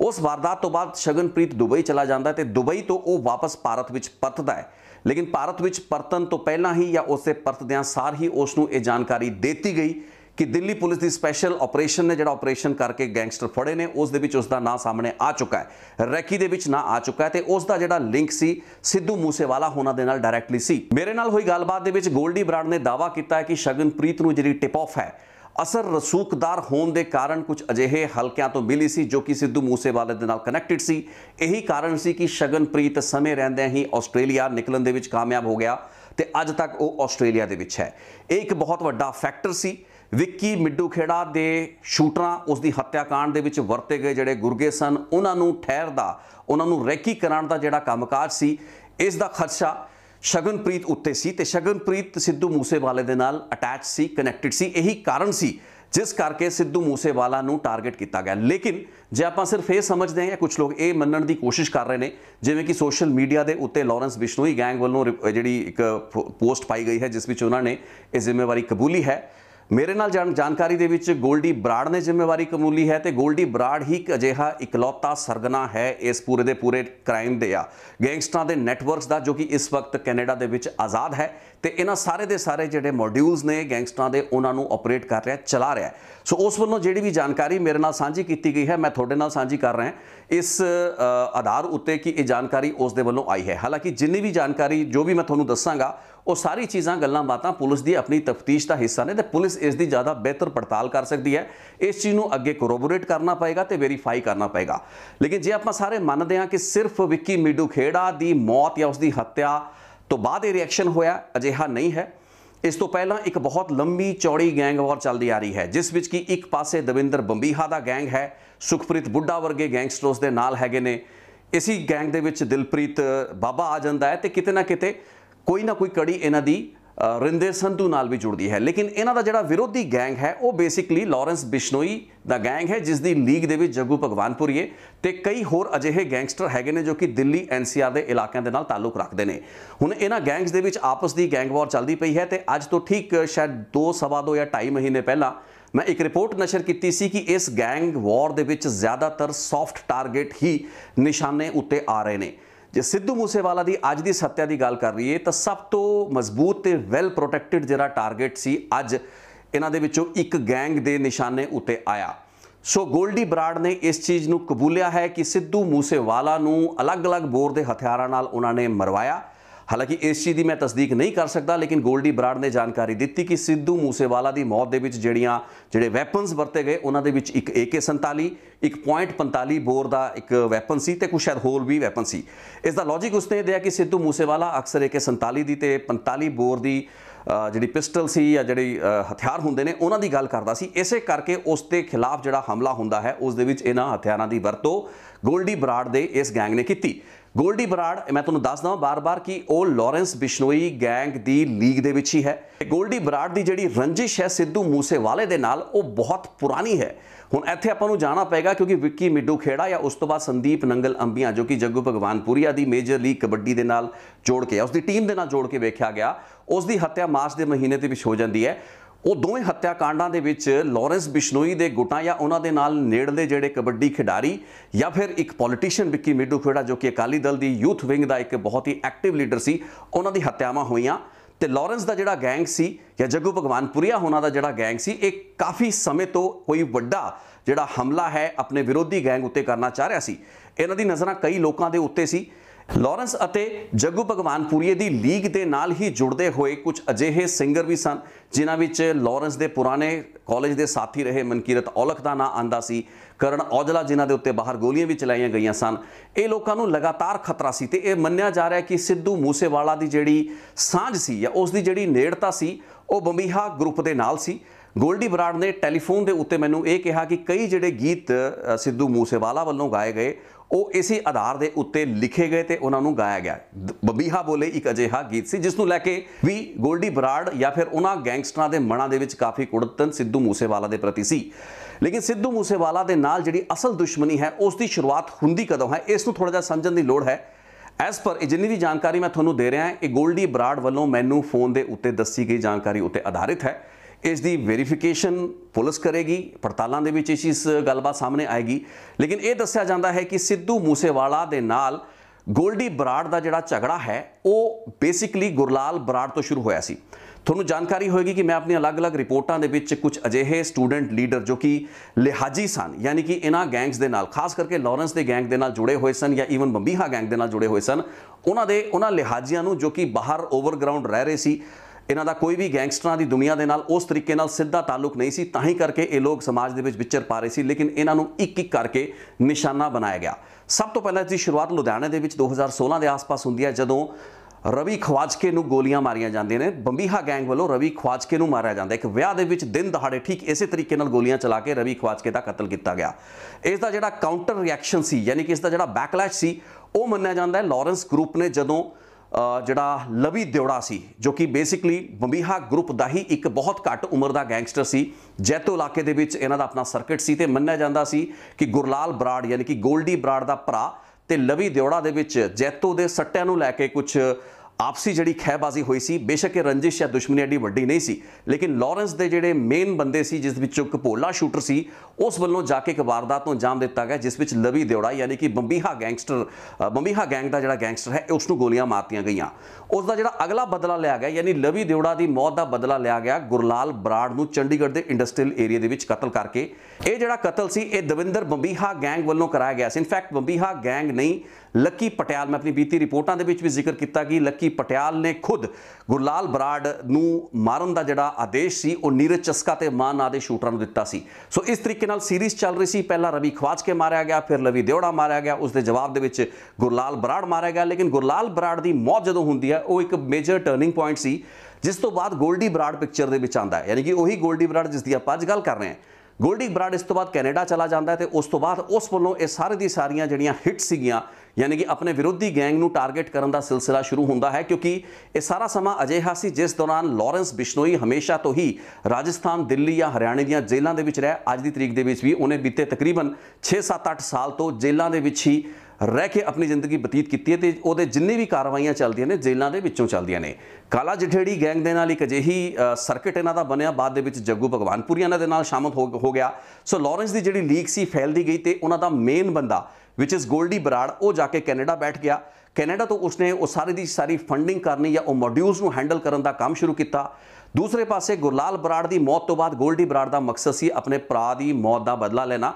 ਉਸ ਵਾਰਦਾਤ ਤੋਂ ਬਾਅਦ ਸ਼ਗਨਪ੍ਰੀਤ ਦੁਬਈ ਚਲਾ ਜਾਂਦਾ ਤੇ ਦੁਬਈ ਤੋਂ ਉਹ ਵਾਪਸ ਭਾਰਤ ਵਿੱਚ ਪਰਤਦਾ ਹੈ ਲੇਕਿਨ ਭਾਰਤ ਵਿੱਚ ਪਰਤਨ ਤੋਂ ਪਹਿਲਾਂ ਹੀ ਜਾਂ ਉਸੇ ਪਰਤਦਿਆਂ ਸਾਰ ਹੀ ਉਸ ਨੂੰ ਇਹ ਜਾਣਕਾਰੀ ਦਿੱਤੀ ਗਈ ਕਿ ਦਿੱਲੀ ਪੁਲਿਸ ਦੀ ਸਪੈਸ਼ਲ ਆਪਰੇਸ਼ਨ ਨੇ ਜਿਹੜਾ ਆਪਰੇਸ਼ਨ ਕਰਕੇ ਗੈਂਗਸਟਰ ਫੜੇ ਨੇ ਉਸ ਦੇ ਵਿੱਚ ਉਸ ਦਾ ਨਾਂ ਸਾਹਮਣੇ ਆ ਚੁੱਕਾ ਹੈ ਰੈਕੀ ਦੇ ਵਿੱਚ ਨਾਂ ਆ ਚੁੱਕਾ ਹੈ ਤੇ ਉਸ ਦਾ ਜਿਹੜਾ ਲਿੰਕ ਸੀ ਸਿੱਧੂ ਮੂਸੇਵਾਲਾ ਹੋਣਾ ਦੇ ਨਾਲ ਡਾਇਰੈਕਟਲੀ ਸੀ ਮੇਰੇ ਨਾਲ ਹੋਈ ਗੱਲਬਾਤ ਦੇ ਵਿੱਚ ਗੋਲਡੀ ਬਰਾੜ ਨੇ ਦਾਵਾ ਕੀਤਾ ਹੈ ਕਿ ਸ਼ਗਨਪ੍ਰੀਤ ਨੂੰ ਜਿਹੜੀ ਟਿਪ ਆਫ ਹੈ ਅਸਰ ਰਸੂਖਦਾਰ ਹੋਣ ਦੇ ਕਾਰਨ ਕੁਝ ਅਜਿਹੇ ਹਲਕਿਆਂ ਤੋਂ ਮਿਲੀ ਸੀ ਜੋ ਕਿ ਸਿੱਧੂ ਮੂਸੇਵਾਲੇ ਦੇ ਨਾਲ ਕਨੈਕਟਡ ਸੀ ਇਹੀ ਕਾਰਨ ਸੀ ਕਿ ਸ਼ਗਨਪ੍ਰੀਤ ਸਮੇਂ ਰਹਿੰਦਿਆਂ ਹੀ ਆਸਟ੍ਰੇਲੀਆ ਨਿਕਲਣ ਦੇ ਵਿੱਚ ਕਾਮਯਾਬ ਹੋ ਗਿਆ ਤੇ ਅੱਜ ਤੱਕ ਉਹ ਆਸਟ੍ਰੇਲੀਆ ਦੇ ਵਿੱਚ ਹੈ ਇਹ ਇੱਕ ਬਹੁਤ ਵੱਡਾ ਫੈਕਟਰ ਸੀ ਵਿੱਕੀ ਮਿੱਡੂ ਖੇੜਾ ਦੇ ਸ਼ੂਟਰਾਂ ਉਸ ਦੀ ਹੱਤਿਆਕਾਂਡ ਦੇ ਵਿੱਚ ਵਰਤੇ ਗਏ ਜਿਹੜੇ ਗੁਰਗੇ ਸਨ ਉਹਨਾਂ ਨੂੰ ਠਹਿਰ ਦਾ ਉਹਨਾਂ ਨੂੰ ਰੈਕੀ ਕਰਾਉਣ ਦਾ ਜਿਹੜਾ ਕੰਮਕਾਜ ਸੀ ਇਸ ਦਾ ਖਰਚਾ ਸ਼ਗਨਪ੍ਰੀਤ ਉੱਤੇ ਸੀ ਤੇ ਸ਼ਗਨਪ੍ਰੀਤ ਸਿੱਧੂ ਮੂਸੇਵਾਲੇ ਦੇ ਨਾਲ ਅਟੈਚ ਸੀ ਕਨੈਕਟਡ ਸੀ ਇਹੀ ਕਾਰਨ ਸੀ ਜਿਸ ਕਰਕੇ ਸਿੱਧੂ ਮੂਸੇਵਾਲਾ ਨੂੰ ਟਾਰਗੇਟ ਕੀਤਾ ਗਿਆ ਲੇਕਿਨ ਜੇ ਆਪਾਂ ਸਿਰਫ ਇਹ ਸਮਝਦੇ ਹਾਂ ਜਾਂ ਕੁਝ ਲੋਕ ਇਹ ਮੰਨਣ ਦੀ ਕੋਸ਼ਿਸ਼ ਕਰ ਰਹੇ ਨੇ ਜਿਵੇਂ ਕਿ ਸੋਸ਼ਲ ਮੀਡੀਆ ਦੇ ਉੱਤੇ ਲਾਰੈਂਸ ਬਿਸ਼ਨੋਈ ਗੈਂਗ ਵੱਲੋਂ ਜਿਹੜੀ ਇੱਕ ਪੋਸਟ ਪਾਈ ਗਈ ਹੈ ਜਿਸ ਵਿੱਚ ਉਹਨਾਂ ਨੇ ਇਹ ਜ਼ਿੰਮੇਵਾਰੀ ਕਬੂਲੀ ਹੈ ਮੇਰੇ ਨਾਲ ਜਾਣਕਾਰੀ ਦੇ ਵਿੱਚ 골ਡੀ ਬਰਾੜ ਨੇ ਜ਼ਿੰਮੇਵਾਰੀ ਕਬੂਲੀ ਹੈ ਤੇ 골ਡੀ ਬਰਾੜ ਹੀ ਇੱਕ ਅਜਿਹਾ ਇਕਲੌਤਾ ਸਰਗਨਾ ਹੈ ਇਸ ਪੂਰੇ ਦੇ ਪੂਰੇ ਕ੍ਰਾਈਮ ਦੇ ਆ ਗੈਂਗਸਟਰਾਂ ਦੇ ਨੈਟਵਰਕਸ ਦਾ ਜੋ ਕਿ ਇਸ ਵਕਤ ਕੈਨੇਡਾ ਦੇ ਵਿੱਚ ਆਜ਼ਾਦ ਹੈ ਤੇ ਇਹਨਾਂ ਸਾਰੇ ਦੇ ਸਾਰੇ ਜਿਹੜੇ ਮੋਡਿਊਲਸ ਨੇ ਗੈਂਗਸਟਰਾਂ ਦੇ ਉਹਨਾਂ ਨੂੰ ਆਪਰੇਟ ਕਰ ਰਿਹਾ ਚਲਾ ਰਿਹਾ ਸੋ ਉਸ ਵੱਲੋਂ ਜਿਹੜੀ ਵੀ ਜਾਣਕਾਰੀ ਮੇਰੇ ਨਾਲ ਸਾਂਝੀ ਕੀਤੀ ਗਈ ਹੈ ਮੈਂ ਤੁਹਾਡੇ ਨਾਲ ਸਾਂਝੀ ਕਰ ਰਿਹਾ ਇਸ ਆਧਾਰ ਉੱਤੇ ਕਿ ਇਹ ਜਾਣਕਾਰੀ ਉਸ ਦੇ ਵੱਲੋਂ ਆਈ ਹੈ ਹਾਲਾਂਕਿ ਜਿੰਨੀ ਵੀ ਜਾਣਕਾਰੀ ਜੋ ਵੀ ਮੈਂ ਤੁਹਾਨੂੰ ਦੱਸਾਂਗਾ ਉਹ ਸਾਰੀ ਚੀਜ਼ਾਂ ਗੱਲਾਂ ਬਾਤਾਂ ਪੁਲਿਸ ਦੀ ਆਪਣੀ ਤਫਤੀਸ਼ ਦਾ ਹਿੱਸਾ ਨੇ ਤੇ ਪੁਲਿਸ ਇਸ ਦੀ ਜ਼ਿਆਦਾ ਬਿਹਤਰ ਪੜਤਾਲ ਕਰ ਸਕਦੀ ਹੈ ਇਸ ਚੀਜ਼ ਨੂੰ ਅੱਗੇ ਕੋਰੋਬੋਰੇਟ ਕਰਨਾ ਪਏਗਾ ਤੇ ਵੈਰੀਫਾਈ ਕਰਨਾ ਪਏਗਾ ਲੇਕਿਨ ਜੇ ਆਪਾਂ ਸਾਰੇ ਮੰਨਦੇ ਹਾਂ ਕਿ ਸਿਰਫ ਵਿੱਕੀ ਮੀਡੂ ਖੇੜਾ ਦੀ ਮੌਤ ਜਾਂ ਉਸ ਦੀ ਹੱਤਿਆ ਤੋਂ ਬਾਅਦ ਇਹ ਰਿਐਕਸ਼ਨ ਹੋਇਆ ਅਜਿਹਾ ਨਹੀਂ ਹੈ ਇਸ ਤੋਂ ਪਹਿਲਾਂ ਇੱਕ ਬਹੁਤ ਲੰਮੀ ਚੌੜੀ ਗੈਂਗ ਵਾਰ ਚੱਲਦੀ ਆ ਰਹੀ ਹੈ ਜਿਸ ਵਿੱਚ ਕਿ ਇੱਕ ਪਾਸੇ ਦਵਿੰਦਰ ਬੰਬੀਹਾ ਦਾ ਗੈਂਗ ਹੈ ਸੁਖਪ੍ਰੀਤ ਬੁੱਢਾ ਵਰਗੇ ਗੈਂਗਸਟਰਸ ਦੇ ਨਾਲ ਹੈਗੇ ਨੇ ਇਸੀ ਗੈਂਗ ਦੇ ਵਿੱਚ ਦਿਲਪ੍ਰੀਤ ਬਾਬਾ ਆ ਜਾਂਦਾ ਹੈ ਤੇ ਕਿਤੇ ਨਾ ਕਿਤੇ ਕੋਈ ਨਾ ਕੋਈ ਕੜੀ ਇਹਨਾਂ ਦੀ ਰਿੰਦੇ ਸੰਧੂ ਨਾਲ ਵੀ ਜੁੜਦੀ ਹੈ ਲੇਕਿਨ ਇਹਨਾਂ ਦਾ ਜਿਹੜਾ ਵਿਰੋਧੀ ਗੈਂਗ ਹੈ ਉਹ ਬੇਸਿਕਲੀ ਲਾਰੈਂਸ ਬਿਸ਼ਨੋਈ ਦਾ ਗੈਂਗ ਹੈ ਜਿਸ ਦੀ ਲੀਗ ਦੇ ਵਿੱਚ ਜੱਗੂ ਭਗਵਾਨਪੁਰੀਏ ਤੇ ਕਈ ਹੋਰ ਅਜਿਹੇ ਗੈਂਗਸਟਰ ਹੈਗੇ ਨੇ ਜੋ ਕਿ ਦਿੱਲੀ ਐਨਸੀਆਰ ਦੇ ਇਲਾਕਿਆਂ ਦੇ ਨਾਲ ਤਾਲੁਕ ਰੱਖਦੇ ਨੇ ਹੁਣ ਇਹਨਾਂ ਗੈਂਗਸ ਦੇ ਵਿੱਚ ਆਪਸ ਦੀ ਗੈਂਗ ਵਾਰ ਚੱਲਦੀ ਪਈ ਹੈ ਤੇ ਅੱਜ ਤੋਂ ਠੀਕ ਸ਼ਾਇਦ 2 ਸਵਾ 2 ਜਾਂ 2.5 ਮਹੀਨੇ ਪਹਿਲਾਂ ਮੈਂ ਇੱਕ ਰਿਪੋਰਟ ਨਸ਼ਰ ਕੀਤੀ ਸੀ ਕਿ ਇਸ ਗੈਂਗ ਵਾਰ ਦੇ ਵਿੱਚ ਜ਼ਿਆਦਾਤਰ ਸੌਫਟ ਟਾਰਗੇਟ ਹੀ ਨਿਸ਼ਾਨੇ ਉੱਤੇ ਆ ਰਹੇ ਨੇ ਜੇ ਸਿੱਧੂ ਮੂਸੇਵਾਲਾ ਦੀ ਅੱਜ ਦੀ ਸੱਤਿਆ ਦੀ ਗੱਲ ਕਰ ਲਈਏ ਤਾਂ ਸਭ ਤੋਂ ਮਜ਼ਬੂਤ ਤੇ ਵੈਲ ਪ੍ਰੋਟੈਕਟਿਡ ਜਿਹੜਾ ਟਾਰਗੇਟ ਸੀ ਅੱਜ ਇਹਨਾਂ ਦੇ ਵਿੱਚੋਂ ਇੱਕ ਗੈਂਗ ਦੇ ਨਿਸ਼ਾਨੇ ਉੱਤੇ ਆਇਆ ਸੋ 골ਡੀ ਬਰਾੜ ਨੇ ਇਸ ਚੀਜ਼ ਨੂੰ ਕਬੂਲਿਆ ਹੈ ਕਿ ਸਿੱਧੂ ਮੂਸੇਵਾਲਾ ਨੂੰ ਅਲੱਗ-ਅਲੱਗ ਬੋਰ ਦੇ ਹਥਿਆਰਾਂ ਨਾਲ ਉਹਨਾਂ ਨੇ ਮਰਵਾਇਆ ਹਾਲਾਂਕਿ ਇਸ ਚੀਜ਼ ਦੀ ਮੈਂ ਤਸਦੀਕ ਨਹੀਂ ਕਰ ਸਕਦਾ ਲੇਕਿਨ ਗੋਲਡੀ ਬਰਾੜ ਨੇ ਜਾਣਕਾਰੀ ਦਿੱਤੀ ਕਿ ਸਿੱਧੂ ਮੂਸੇਵਾਲਾ ਦੀ ਮੌਤ ਦੇ ਵਿੱਚ ਜਿਹੜੀਆਂ ਜਿਹੜੇ ਵੈਪਨਸ ਵਰਤੇ ਗਏ ਉਹਨਾਂ ਦੇ ਵਿੱਚ ਇੱਕ AK47 ਇੱਕ .45 ਬੋਰ ਦਾ ਇੱਕ ਵੈਪਨ ਸੀ ਤੇ ਕੁਝ ਸ਼ਾਇਦ ਹੋਰ ਵੀ ਵੈਪਨ ਸੀ ਇਸ ਦਾ ਲੌਜੀਕ ਉਸਨੇ ਦਿਆ ਕਿ ਸਿੱਧੂ ਮੂਸੇਵਾਲਾ ਅਕਸਰ AK47 ਦੀ ਤੇ 45 ਬੋਰ ਦੀ ਜਿਹੜੀ ਪਿਸਟਲ ਸੀ ਜਾਂ ਜਿਹੜੀ ਹਥਿਆਰ ਹੁੰਦੇ ਨੇ ਉਹਨਾਂ ਦੀ ਗੱਲ ਕਰਦਾ ਸੀ ਇਸੇ ਕਰਕੇ ਉਸ ਦੇ ਖਿਲਾਫ ਜਿਹੜਾ ਹਮਲਾ ਹੁੰਦਾ ਹੈ ਉਸ ਦੇ ਵਿੱਚ ਇਹਨਾਂ ਹਥਿਆਰਾਂ ਦੀ ਵਰਤੋਂ ਗੋਲਡੀ ਬਰਾੜ ਦੇ ਇਸ ਗੈਂਗ ਨੇ ਕੀਤੀ ਗੋਲਡੀ ਬਰਾੜ ਮੈਂ ਤੁਹਾਨੂੰ ਦੱਸਦਾ ਹਾਂ ਬਾਰ-ਬਾਰ ਕਿ ਉਹ ਲਾਰੈਂਸ ਬਿਸ਼ਨੋਈ ਗੈਂਗ ਦੀ ਲੀਗ ਦੇ ਵਿੱਚ ਹੀ ਹੈ ਗੋਲਡੀ ਬਰਾੜ ਦੀ ਜਿਹੜੀ ਰੰਜਿਸ਼ ਹੈ ਸਿੱਧੂ ਮੂਸੇਵਾਲੇ ਦੇ ਨਾਲ ਉਹ ਬਹੁਤ ਪੁਰਾਣੀ ਹੈ ਹੁਣ ਇੱਥੇ ਆਪਾਂ ਨੂੰ ਜਾਣਾ ਪਏਗਾ ਕਿਉਂਕਿ ਵਿੱਕੀ ਮਿੱਡੂ ਖੇੜਾ ਜਾਂ ਉਸ ਤੋਂ ਬਾਅਦ ਸੰਦੀਪ ਨੰਗਲ ਅੰਬੀਆਂ ਜੋ ਕਿ ਜੱਗੂ ਭਗਵਾਨਪੁਰੀਆ ਦੀ ਮੇਜਰ ਲੀਗ ਕਬੱਡੀ ਦੇ ਨਾਲ ਜੋੜ ਕੇ ਉਸ ਦੀ ਟੀਮ ਦੇ ਨਾਲ ਜੋੜ ਕੇ ਵੇਖਿਆ ਗਿਆ ਉਸ ਦੀ ਹੱਤਿਆ ਮਾਰਚ ਦੇ ਮਹੀਨੇ ਦੇ ਵਿੱਚ ਹੋ ਜਾਂਦੀ ਹੈ ਉਹ ਦੋਵੇਂ ਹੱਤਿਆਕਾਂਡਾਂ ਦੇ ਵਿੱਚ ਲਾਰੈਂਸ ਬਿਸ਼ਨੋਈ ਦੇ ਗੁੱਟਾਂ ਜਾਂ ਉਹਨਾਂ ਦੇ ਨਾਲ ਨੇੜਲੇ ਜਿਹੜੇ ਕਬੱਡੀ ਖਿਡਾਰੀ ਜਾਂ ਫਿਰ ਇੱਕ ਪੋਲੀਟੀਸ਼ੀਅਨ ਵਿੱਕੀ ਮਿੱਡੂ ਖੇੜਾ ਜੋ ਕਿ ਅਕਾਲੀ ਦਲ ਦੀ ਯੂਥ ਵਿੰਗ ਦਾ ਇੱਕ ਬਹੁਤ ਹੀ ਐਕਟਿਵ ਲੀਡਰ ਸੀ ਉਹਨਾਂ ਦੀ ਹੱਤਿਆਵਾਂ ਹੋਈਆਂ ਤੇ ਲਾਰੈਂਸ ਦਾ ਜਿਹੜਾ ਗੈਂਗ ਸੀ ਜਾਂ ਜੱਗੂ ਭਗਵਾਨਪੁਰੀਆ ਉਹਨਾਂ ਦਾ ਜਿਹੜਾ ਗੈਂਗ ਸੀ ਇਹ ਕਾਫੀ ਸਮੇਂ ਤੋਂ ਕੋਈ ਵੱਡਾ ਜਿਹੜਾ ਹਮਲਾ ਹੈ ਆਪਣੇ ਵਿਰੋਧੀ ਗੈਂਗ ਉੱਤੇ ਕਰਨਾ ਚਾਹ ਰਿਹਾ ਸੀ ਇਹਨਾਂ ਦੀ ਨਜ਼ਰਾਂ ਕਈ ਲੋਕਾਂ ਦੇ ਉੱਤੇ ਸੀ ਲਾਰੈਂਸ ਅਤੇ ਜੱਗੂ ਭਗਵਾਨ ਪੂਰੀਏ ਦੀ ਲੀਗ ਦੇ ਨਾਲ ਹੀ ਜੁੜਦੇ ਹੋਏ ਕੁਝ ਅਜਿਹੇ ਸਿੰਗਰ ਵੀ ਸਨ ਜਿਨ੍ਹਾਂ ਵਿੱਚ ਲਾਰੈਂਸ ਦੇ ਪੁਰਾਣੇ ਕਾਲਜ ਦੇ ਸਾਥੀ ਰਹੇ ਮਨਕੀਰਤ ਔਲਖ ਦਾ ਨਾਂ ਆਂਦਾ ਸੀ ਕਰਨ ਔਜਲਾ ਜਿਨ੍ਹਾਂ ਦੇ ਉੱਤੇ ਬਾਹਰ ਗੋਲੀਆਂ ਵੀ ਚਲਾਈਆਂ ਗਈਆਂ ਸਨ ਇਹ ਲੋਕਾਂ ਨੂੰ ਲਗਾਤਾਰ ਖਤਰਾ ਸੀ ਤੇ ਇਹ ਮੰਨਿਆ ਜਾ ਰਿਹਾ ਕਿ ਸਿੱਧੂ ਮੂਸੇਵਾਲਾ ਦੀ ਜਿਹੜੀ ਸਾਂਝ ਸੀ ਜਾਂ ਉਸ ਦੀ ਜਿਹੜੀ ਨੇੜਤਾ ਸੀ ਉਹ ਬੰਬੀਹਾ ਗਰੁੱਪ ਦੇ ਨਾਲ ਸੀ ਗੋਲਡੀ ਬਰਾੜ ਨੇ ਟੈਲੀਫੋਨ ਦੇ ਉੱਤੇ ਮੈਨੂੰ ਇਹ ਕਿਹਾ ਕਿ ਕਈ ਜਿਹੜੇ ਗੀਤ ਸਿੱਧੂ ਮੂਸੇਵਾਲਾ ਵੱਲੋਂ ਗਾਏ ਗਏ ਉਹ ਇਸੇ ਆਧਾਰ ਦੇ ਉੱਤੇ ਲਿਖੇ ਗਏ ਤੇ ਉਹਨਾਂ ਨੂੰ ਗਾਇਆ ਗਿਆ ਬਬੀਹਾ ਬੋਲੇ ਇੱਕ ਅਜਿਹਾ ਗੀਤ ਸੀ ਜਿਸ ਨੂੰ ਲੈ ਕੇ ਵੀ ਗੋਲਡੀ ਬਰਾੜ ਜਾਂ ਫਿਰ ਉਹਨਾਂ ਗੈਂਗਸਟਰਾਂ ਦੇ ਮਨਾਂ ਦੇ ਵਿੱਚ ਕਾਫੀ ਕੁੜਤਨ ਸਿੱਧੂ ਮੂਸੇਵਾਲਾ ਦੇ ਪ੍ਰਤੀ ਸੀ ਲੇਕਿਨ ਸਿੱਧੂ ਮੂਸੇਵਾਲਾ ਦੇ ਨਾਲ ਜਿਹੜੀ ਅਸਲ ਦੁਸ਼ਮਣੀ ਹੈ ਉਸ ਦੀ ਸ਼ੁਰੂਆਤ ਹੁੰਦੀ ਕਦੋਂ ਹੈ ਇਸ ਨੂੰ ਥੋੜਾ ਜਿਹਾ ਸਮਝਣ ਦੀ ਲੋੜ ਹੈ ਐਸ ਪਰ ਇਹ ਜਿੰਨੀ ਵੀ ਜਾਣਕਾਰੀ ਮੈਂ ਤੁਹਾਨੂੰ ਦੇ ਰਿਹਾ ਹਾਂ ਇਹ ਗੋਲਡੀ ਬਰਾੜ ਵੱਲੋਂ ਮੈਨੂੰ ਫੋਨ ਦੇ ਉੱਤੇ ਦੱਸੀ ਗਈ ਜਾਣਕਾਰੀ ਉੱਤੇ ਆਧਾਰਿਤ ਹੈ ਇਸ ਦੀ ਵੈਰੀਫਿਕੇਸ਼ਨ ਪੁਲਿਸ ਕਰੇਗੀ ਪੜਤਾਲਾਂ ਦੇ ਵਿੱਚ ਇਸ ਇਸ ਗੱਲਬਾਤ ਸਾਹਮਣੇ ਆਏਗੀ ਲੇਕਿਨ ਇਹ ਦੱਸਿਆ ਜਾਂਦਾ ਹੈ ਕਿ ਸਿੱਧੂ ਮੂਸੇਵਾਲਾ ਦੇ ਨਾਲ ਗੋਲਡੀ ਬਰਾੜ ਦਾ ਜਿਹੜਾ ਝਗੜਾ ਹੈ ਉਹ ਬੇਸਿਕਲੀ ਗੁਰਲਾਲ ਬਰਾੜ ਤੋਂ ਸ਼ੁਰੂ ਹੋਇਆ ਸੀ ਤੁਹਾਨੂੰ ਜਾਣਕਾਰੀ ਹੋਏਗੀ ਕਿ ਮੈਂ ਆਪਣੀਆਂ ਅਲੱਗ-ਅਲੱਗ ਰਿਪੋਰਟਾਂ ਦੇ ਵਿੱਚ ਕੁਝ ਅਜਿਹੇ ਸਟੂਡੈਂਟ ਲੀਡਰ ਜੋ ਕਿ ਲਿਹਾਜੀ ਸਨ ਯਾਨੀ ਕਿ ਇਹਨਾਂ ਗੈਂਗਸ ਦੇ ਨਾਲ ਖਾਸ ਕਰਕੇ ਲਾਰੈਂਸ ਦੇ ਗੈਂਗ ਦੇ ਨਾਲ ਜੁੜੇ ਹੋਏ ਸਨ ਜਾਂ ਈਵਨ ਬੰਬੀਹਾ ਗੈਂਗ ਦੇ ਨਾਲ ਜੁੜੇ ਹੋਏ ਸਨ ਉਹਨਾਂ ਦੇ ਉਹਨਾਂ ਲਿਹਾਜੀਆਂ ਨੂੰ ਜੋ ਕਿ ਬਾਹਰ ਓਵਰਗਰਾਉਂਡ ਰਹਿ ਰਹੇ ਸੀ ਇਹਨਾਂ ਦਾ ਕੋਈ ਵੀ ਗੈਂਗਸਟਰਾਂ ਦੀ ਦੁਨੀਆ ਦੇ ਨਾਲ ਉਸ ਤਰੀਕੇ ਨਾਲ ਸਿੱਧਾ ਤਾਲੁਕ ਨਹੀਂ ਸੀ ਤਾਂ ਹੀ ਕਰਕੇ ਇਹ ਲੋਕ ਸਮਾਜ ਦੇ ਵਿੱਚ ਵਿਚਰ ਪਾ ਰਹੇ ਸੀ ਲੇਕਿਨ ਇਹਨਾਂ ਨੂੰ ਇੱਕ ਇੱਕ ਕਰਕੇ ਨਿਸ਼ਾਨਾ ਬਣਾਇਆ ਗਿਆ ਸਭ ਤੋਂ ਪਹਿਲਾਂ ਇਸ ਦੀ ਸ਼ੁਰੂਆਤ ਲੁਧਿਆਣੇ ਦੇ ਵਿੱਚ 2016 ਦੇ ਆਸ-ਪਾਸ ਹੁੰਦੀ ਹੈ ਜਦੋਂ ਰਵੀ ਖਵਾਜਕੇ ਨੂੰ ਗੋਲੀਆਂ ਮਾਰੀਆਂ ਜਾਂਦੀਆਂ ਨੇ ਬੰਬੀਹਾ ਗੈਂਗ ਵੱਲੋਂ ਰਵੀ ਖਵਾਜਕੇ ਨੂੰ ਮਾਰਿਆ ਜਾਂਦਾ ਇੱਕ ਵਿਆਹ ਦੇ ਵਿੱਚ ਦਿਨ ਦਹਾੜੇ ਠੀਕ ਇਸੇ ਤਰੀਕੇ ਨਾਲ ਗੋਲੀਆਂ ਚਲਾ ਕੇ ਰਵੀ ਖਵਾਜਕੇ ਦਾ ਕਤਲ ਕੀਤਾ ਗਿਆ ਇਸ ਦਾ ਜਿਹੜਾ ਕਾਊਂਟਰ ਰਿਐਕਸ਼ਨ ਸੀ ਯਾਨੀ ਕਿ ਇਸ ਦਾ ਜਿਹੜਾ ਬੈਕਲੈਸ਼ ਸੀ ਉਹ ਮੰਨਿਆ ਜਾਂਦਾ ਹੈ ਲਾਰੈਂਸ ਗਰੁੱਪ ਨੇ ਜਦੋਂ ਜਿਹੜਾ ਲਵੀ ਦਿਉੜਾ ਸੀ ਜੋ ਕਿ ਬੇਸਿਕਲੀ ਬੰਬੀਹਾ ਗਰੁੱਪ ਦਾ ਹੀ ਇੱਕ ਬਹੁਤ ਘੱਟ ਉਮਰ ਦਾ ਗੈਂਗਸਟਰ ਸੀ ਜੈਤੋ ਇਲਾਕੇ ਦੇ ਵਿੱਚ ਇਹਨਾਂ ਦਾ ਆਪਣਾ ਸਰਕਟ ਸੀ ਤੇ ਮੰਨਿਆ ਜਾਂਦਾ ਸੀ ਕਿ ਗੁਰਲਾਲ ਬਰਾੜ ਯਾਨੀ ਕਿ ਗੋਲਡੀ ਬਰਾੜ ਦਾ ਭਰਾ ਤੇ ਲਵੀ ਦਿਉੜਾ ਦੇ ਵਿੱਚ ਜੈਤੋ ਦੇ ਸੱਟਿਆਂ ਨੂੰ ਲੈ ਕੇ ਕੁਝ ਆਪਸੀ ਜਿਹੜੀ ਖਹਿਬਾਜ਼ੀ ਹੋਈ ਸੀ ਬੇਸ਼ੱਕ ਇਹ ਰੰਜਿਸ਼ ਜਾਂ ਦੁਸ਼ਮਣੀ ਐਡੀ ਵੱਡੀ ਨਹੀਂ ਸੀ ਲੇਕਿਨ ਲਾਰੈਂਸ ਦੇ ਜਿਹੜੇ ਮੇਨ ਬੰਦੇ ਸੀ ਜਿਸ ਵਿੱਚੋਂ ਕਪੋਲਾ ਸ਼ੂਟਰ ਸੀ ਉਸ ਵੱਲੋਂ ਜਾ ਕੇ ਇੱਕ ਵਾਰਦਾਤ ਨੂੰ ਅੰਜਾਮ ਦਿੱਤਾ ਗਿਆ ਜਿਸ ਵਿੱਚ ਲਵੀ ਦਿਉੜਾ ਯਾਨੀ ਕਿ ਬੰਬੀਹਾ ਗੈਂਗਸਟਰ ਬੰਬੀਹਾ ਗੈਂਗ ਦਾ ਜਿਹੜਾ ਗੈਂਗਸਟਰ ਹੈ ਉਸ ਨੂੰ ਗੋਲੀਆਂ ਮਾਰਤੀਆਂ ਗਈਆਂ ਉਸ ਦਾ ਜਿਹੜਾ ਅਗਲਾ ਬਦਲਾ ਲਿਆ ਗਿਆ ਯਾਨੀ ਲਵੀ ਦਿਉੜਾ ਦੀ ਮੌਤ ਦਾ ਬਦਲਾ ਲਿਆ ਗਿਆ ਗੁਰਲਾਲ ਬਰਾੜ ਨੂੰ ਚੰਡੀਗੜ੍ਹ ਦੇ ਇੰਡਸਟਰੀਅਲ ਏਰੀਆ ਦੇ ਵਿੱਚ ਕਤਲ ਕਰਕੇ ਇਹ ਜਿਹੜਾ ਕਤਲ ਸੀ ਇਹ ਦਵਿੰਦਰ ਬੰਬੀਹਾ ਗੈਂਗ ਵੱਲੋਂ ਕਰਾਇਆ ਗਿਆ ਸੀ ਇਨਫੈਕਟ ਬੰਬੀਹਾ ਗੈਂਗ ਨਹੀਂ ਲੱਕੀ ਪਟਿਆਲ ਮੈਂ ਆਪਣੀ ਬੀਤੀ ਰਿਪੋਰਟਾਂ ਦੇ ਵਿੱਚ ਵੀ ਜ਼ਿਕਰ ਕੀਤਾ ਕਿ ਲੱਕੀ ਪਟਿਆਲ ਨੇ ਖੁਦ ਗੁਰਲਾਲ ਬਰਾੜ ਨੂੰ ਮਾਰਨ ਦਾ ਜਿਹੜਾ ਆਦੇਸ਼ ਸੀ ਉਹ ਨੀਰਜ ਚਸਕਾ ਤੇ ਮਾਨ ਆਦੇ ਸ਼ੂਟਰਾਂ ਨੂੰ ਦਿੱਤਾ ਸੀ ਸੋ ਇਸ ਤਰੀਕੇ ਨਾਲ ਸੀਰੀਜ਼ ਚੱਲ ਰਹੀ ਸੀ ਪਹਿਲਾਂ ਰਵੀ ਖਵਾਜ ਕੇ ਮਾਰਿਆ ਗਿਆ ਫਿਰ ਲਵੀ ਦੇਵੜਾ ਮਾਰਿਆ ਗਿਆ ਉਸ ਦੇ ਜਵਾਬ ਦੇ ਵਿੱਚ ਗੁਰਲਾਲ ਬਰਾੜ ਮਾਰਿਆ ਗਿਆ ਲੇਕਿਨ ਗੁਰਲਾਲ ਬਰਾੜ ਦੀ ਮੌਤ ਜਦੋਂ ਹੁੰਦੀ ਹੈ ਉਹ ਇੱਕ ਮੇਜਰ ਟਰਨਿੰਗ ਪੁਆਇੰਟ ਸੀ ਜਿਸ ਤੋਂ ਬਾਅਦ 골ਡੀ ਬਰਾੜ ਪਿਕਚਰ ਦੇ ਵਿੱਚ ਆਂਦਾ ਹੈ ਯਾਨੀ ਕਿ ਉਹੀ 골ਡੀ ਬਰਾੜ ਜਿਸ ਦੀ ਆਪਾਂ ਅੱਜ ਗੱਲ ਕਰ ਰਹੇ ਹਾਂ ਗੋਲਡੀ ਬਰਾਡ ਇਸ ਤੋਂ ਬਾਅਦ ਕੈਨੇਡਾ ਚਲਾ ਜਾਂਦਾ ਤੇ ਉਸ ਤੋਂ ਬਾਅਦ ਉਸ ਵੱਲੋਂ ਇਹ ਸਾਰੇ ਦੀ ਸਾਰੀਆਂ ਜਿਹੜੀਆਂ ਹਿੱਟ ਸੀਗੀਆਂ ਯਾਨੀ ਕਿ ਆਪਣੇ ਵਿਰੋਧੀ ਗੈਂਗ ਨੂੰ ਟਾਰਗੇਟ ਕਰਨ ਦਾ ਸਿਲਸਿਲਾ ਸ਼ੁਰੂ ਹੁੰਦਾ ਹੈ ਕਿਉਂਕਿ ਇਹ ਸਾਰਾ ਸਮਾਂ ਅਜੇਹਾ ਸੀ ਜਿਸ ਦੌਰਾਨ ਲਾਰੈਂਸ ਬਿਸ਼ਨੋਈ ਹਮੇਸ਼ਾ ਤੋਂ ਹੀ ਰਾਜਸਥਾਨ ਦਿੱਲੀ ਜਾਂ ਹਰਿਆਣੇ ਦੀਆਂ ਜੇਲ੍ਹਾਂ ਦੇ ਵਿੱਚ ਰਿਹਾ ਅੱਜ ਦੀ ਤਰੀਕ ਦੇ ਵਿੱਚ ਵੀ ਉਹਨੇ ਬੀਤੇ ਤਕਰੀਬਨ 6 7 8 ਸਾਲ ਤੋਂ ਜੇਲ੍ਹਾਂ ਦੇ ਵਿੱਚ ਹੀ ਰਹਿ ਕੇ ਆਪਣੀ ਜ਼ਿੰਦਗੀ ਬਤੀਤ ਕੀਤੀ ਹੈ ਤੇ ਉਹਦੇ ਜਿੰਨੇ ਵੀ ਕਾਰਵਾਈਆਂ ਚੱਲਦੀਆਂ ਨੇ ਜੇਲ੍ਹਾਂ ਦੇ ਵਿੱਚੋਂ ਚੱਲਦੀਆਂ ਨੇ ਕਾਲਾ ਜਠੇੜੀ ਗੈਂਗ ਦੇ ਨਾਲ ਇੱਕ ਅਜਿਹੀ ਸਰਕਟ ਇਹਨਾਂ ਦਾ ਬਣਿਆ ਬਾਅਦ ਦੇ ਵਿੱਚ ਜੱਗੂ ਭਗਵਾਨਪੁਰੀ ਇਹਨਾਂ ਦੇ ਨਾਲ ਸ਼ਾਮਲ ਹੋ ਗਿਆ ਸੋ ਲਾਰੈਂਸ ਦੀ ਜਿਹੜੀ ਲੀਕ ਸੀ ਫੈਲਦੀ ਗਈ ਤੇ ਉਹਨਾਂ ਦਾ ਮੇਨ ਬੰਦਾ ਵਿਚ ਇਸ ਗੋਲਡੀ ਬਰਾੜ ਉਹ ਜਾ ਕੇ ਕੈਨੇਡਾ ਬੈਠ ਗਿਆ ਕੈਨੇਡਾ ਤੋਂ ਉਸਨੇ ਉਹ ਸਾਰੇ ਦੀ ਸਾਰੀ ਫੰਡਿੰਗ ਕਰਨੀ ਜਾਂ ਉਹ ਮੋਡਿਊਲਸ ਨੂੰ ਹੈਂਡਲ ਕਰਨ ਦਾ ਕੰਮ ਸ਼ੁਰੂ ਕੀਤਾ ਦੂਸਰੇ ਪਾਸੇ ਗੁਰਲਾਲ ਬਰਾੜ ਦੀ ਮੌਤ ਤੋਂ ਬਾਅਦ ਗੋਲਡੀ ਬਰਾੜ ਦਾ ਮਕਸਦ ਸੀ ਆਪਣੇ ਭਰਾ ਦੀ ਮੌਤ ਦਾ ਬਦਲਾ ਲੈਣਾ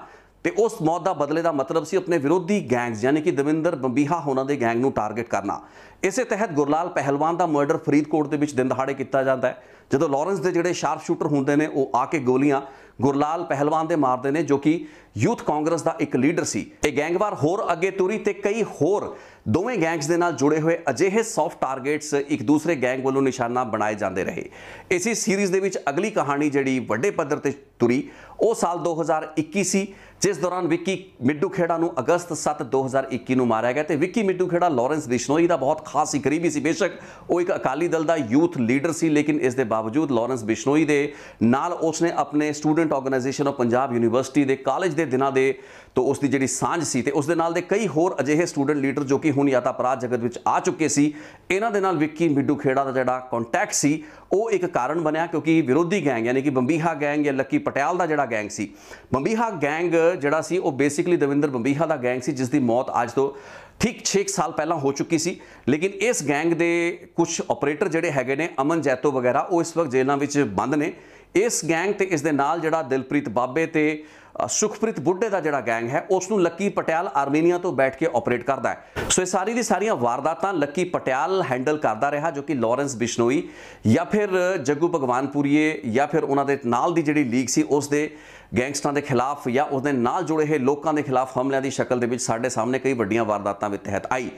ਤੇ ਉਸ ਮੌਤ ਦਾ ਬਦਲੇ ਦਾ ਮਤਲਬ ਸੀ ਆਪਣੇ ਵਿਰੋਧੀ ਗੈਂਗਸ ਯਾਨੀ ਕਿ ਦਵਿੰਦਰ ਬੰਬੀਹਾ ਹੋਣਾ ਦੇ ਗੈਂਗ ਨੂੰ ਟਾਰਗੇਟ ਕਰਨਾ ਇਸੇ ਤਹਿਤ ਗੁਰਲਾਲ ਪਹਿਲਵਾਨ ਦਾ ਮਰਡਰ ਫਰੀਦਕੋਟ ਦੇ ਵਿੱਚ ਦਿਨ ਦਿਹਾੜੇ ਕੀਤਾ ਜਾਂਦਾ ਹੈ ਜਦੋਂ ਲਾਰੈਂਸ ਦੇ ਜਿਹੜੇ ਸ਼ਾਰਪ ਸ਼ੂਟਰ ਹੁੰਦੇ ਨੇ ਉਹ ਆ ਕੇ ਗੋਲੀਆਂ ਗੁਰਲਾਲ ਪਹਿਲਵਾਨ ਦੇ ਮਾਰਦੇ ਨੇ ਜੋ ਕਿ ਯੂਥ ਕਾਂਗਰਸ ਦਾ ਇੱਕ ਲੀਡਰ ਸੀ ਇਹ ਗੈਂਗਵਾਰ ਹੋਰ ਅੱਗੇ ਤੁਰੀ ਤੇ ਕਈ ਹੋਰ ਦੋਵੇਂ ਗੈਂਗਸ ਦੇ ਨਾਲ ਜੁੜੇ ਹੋਏ ਅਜਿਹੇ ਸੌਫਟ ਟਾਰਗੇਟਸ ਇੱਕ ਦੂਸਰੇ ਗੈਂਗ ਵੱਲੋਂ ਨਿਸ਼ਾਨਾ ਬਣਾਏ ਜਾਂਦੇ ਰਹੇ ਇਸੇ ਸੀਰੀਜ਼ ਦੇ ਵਿੱਚ ਅਗਲੀ ਕਹਾਣੀ ਜਿਹੜੀ ਵੱਡੇ ਪੱਧਰ ਤੇ ਤੁਰੀ ਉਹ ਸਾਲ 2021 ਸੀ ਜਿਸ ਦੌਰਾਨ ਵਿੱਕੀ ਮਿੱਡੂ ਖੇੜਾ ਨੂੰ ਅਗਸਤ 7 2021 ਨੂੰ ਮਾਰਿਆ ਗਿਆ ਤੇ ਵਿੱਕੀ ਮਿੱਡੂ ਖੇੜਾ ਲਾਰੈਂਸ ਬਿਸ਼ਨੋਈ ਦਾ ਬਹੁਤ ਖਾਸ ਹੀ ਕਰੀਬੀ ਸੀ ਬੇਸ਼ੱਕ ਉਹ ਇੱਕ ਅਕਾਲੀ ਦਲ ਦਾ ਯੂਥ ਲੀਡਰ ਸੀ ਲੇਕਿਨ ਇਸ ਦੇ ਬਾਵਜੂਦ ਲਾਰੈਂਸ ਬਿਸ਼ਨੋਈ ਦੇ ਨਾਲ ਉਸਨੇ ਆਪਣੇ student organisation of Punjab university ਦੇ ਕਾਲਜ ਦੇ ਦਿਨਾਂ ਦੇ ਤੋਂ ਉਸ ਦੀ ਜਿਹੜੀ ਸਾਂਝ ਸੀ ਤੇ ਉਸ ਦੇ ਨਾਲ ਦੇ ਕਈ ਹੋਰ ਅਜਿਹੇ ਸਟੂਡੈਂਟ ਲੀਡਰ ਜੋ ਕਿ ਹੁਣ ਯਾਤਾ ਅਪਰਾਧ ਜਗਤ ਵਿੱਚ ਆ ਚੁੱਕੇ ਸੀ ਇਹਨਾਂ ਦੇ ਨਾਲ ਵਿੱਕੀ ਮਿੱਡੂ ਖੇੜਾ ਦਾ ਜਿਹੜਾ ਕੰਟੈਕਟ ਸੀ ਉਹ ਇੱਕ ਕਾਰਨ ਬਣਿਆ ਕਿਉਂਕਿ ਵਿਰੋਧੀ ਗੈਂਗ ਯਾਨੀ ਕਿ ਬੰਬੀਹਾ ਗੈਂਗ ਜਾਂ ਲੱਕੀ ਪਟਿਆਲ ਦਾ ਜਿਹੜਾ ਗੈਂਗ ਸੀ ਬੰਬੀਹਾ ਗੈਂਗ ਜਿਹੜਾ ਸੀ ਉਹ ਬੇਸਿਕਲੀ ਦਵਿੰਦਰ ਬੰਬੀਹਾ ਦਾ ਗੈਂਗ ਸੀ ਜਿਸ ਦੀ ਮੌਤ ਅੱਜ ਤੋਂ ਠੀਕ 6 ਸਾਲ ਪਹਿਲਾਂ ਹੋ ਚੁੱਕੀ ਸੀ ਲੇਕਿਨ ਇਸ ਗੈਂਗ ਦੇ ਕੁਝ ਆਪਰੇਟਰ ਜਿਹੜੇ ਹੈਗੇ ਨੇ ਅਮਨ ਜੈਤੋ ਵਗੈਰਾ ਉਹ ਇਸ ਵਕਤ ਜੇਲ੍ਹਾਂ ਵਿੱਚ ਬੰਦ ਨੇ ਇਸ ਗੈਂਗ ਤੇ ਇਸ ਦੇ ਨਾਲ ਜਿਹੜਾ ਦਿਲਪ੍ਰੀਤ ਬਾਬੇ ਤੇ ਸੁਖਪ੍ਰੀਤ ਬੁੱਢੇ ਦਾ ਜਿਹੜਾ ਗੈਂਗ ਹੈ ਉਸ ਨੂੰ ਲੱਕੀ ਪਟਿਆਲ ਆਰਮੇਨੀਆ ਤੋਂ ਬੈਠ ਕੇ ਆਪਰੇਟ ਕਰਦਾ ਹੈ ਸੋ ਇਹ ਸਾਰੀ ਦੀ ਸਾਰੀਆਂ ਵਾਰਦਾਤਾਂ ਲੱਕੀ ਪਟਿਆਲ ਹੈਂਡਲ ਕਰਦਾ ਰਿਹਾ ਜੋ ਕਿ ਲਾਰੈਂਸ ਬਿਸ਼ਨੋਈ ਜਾਂ ਫਿਰ ਜੱਗੂ ਭਗਵਾਨਪੁਰੀਏ ਜਾਂ ਫਿਰ ਉਹਨਾਂ ਦੇ ਨਾਲ ਦੀ ਜਿਹੜੀ ਲੀਗ ਸੀ ਉਸ ਦੇ ਗੈਂਗਸਟਰਾਂ ਦੇ ਖਿਲਾਫ ਜਾਂ ਉਸ ਦੇ ਨਾਲ ਜੁੜੇ ਹੋਏ ਲੋਕਾਂ ਦੇ ਖਿਲਾਫ ਹਮਲਿਆਂ ਦੀ ਸ਼ਕਲ ਦੇ ਵਿੱਚ ਸਾਡੇ ਸਾਹਮਣੇ ਕਈ ਵੱਡੀਆਂ ਵਾਰਦਾਤਾਂ ਵੀ ਤਹਿਤ ਆਈ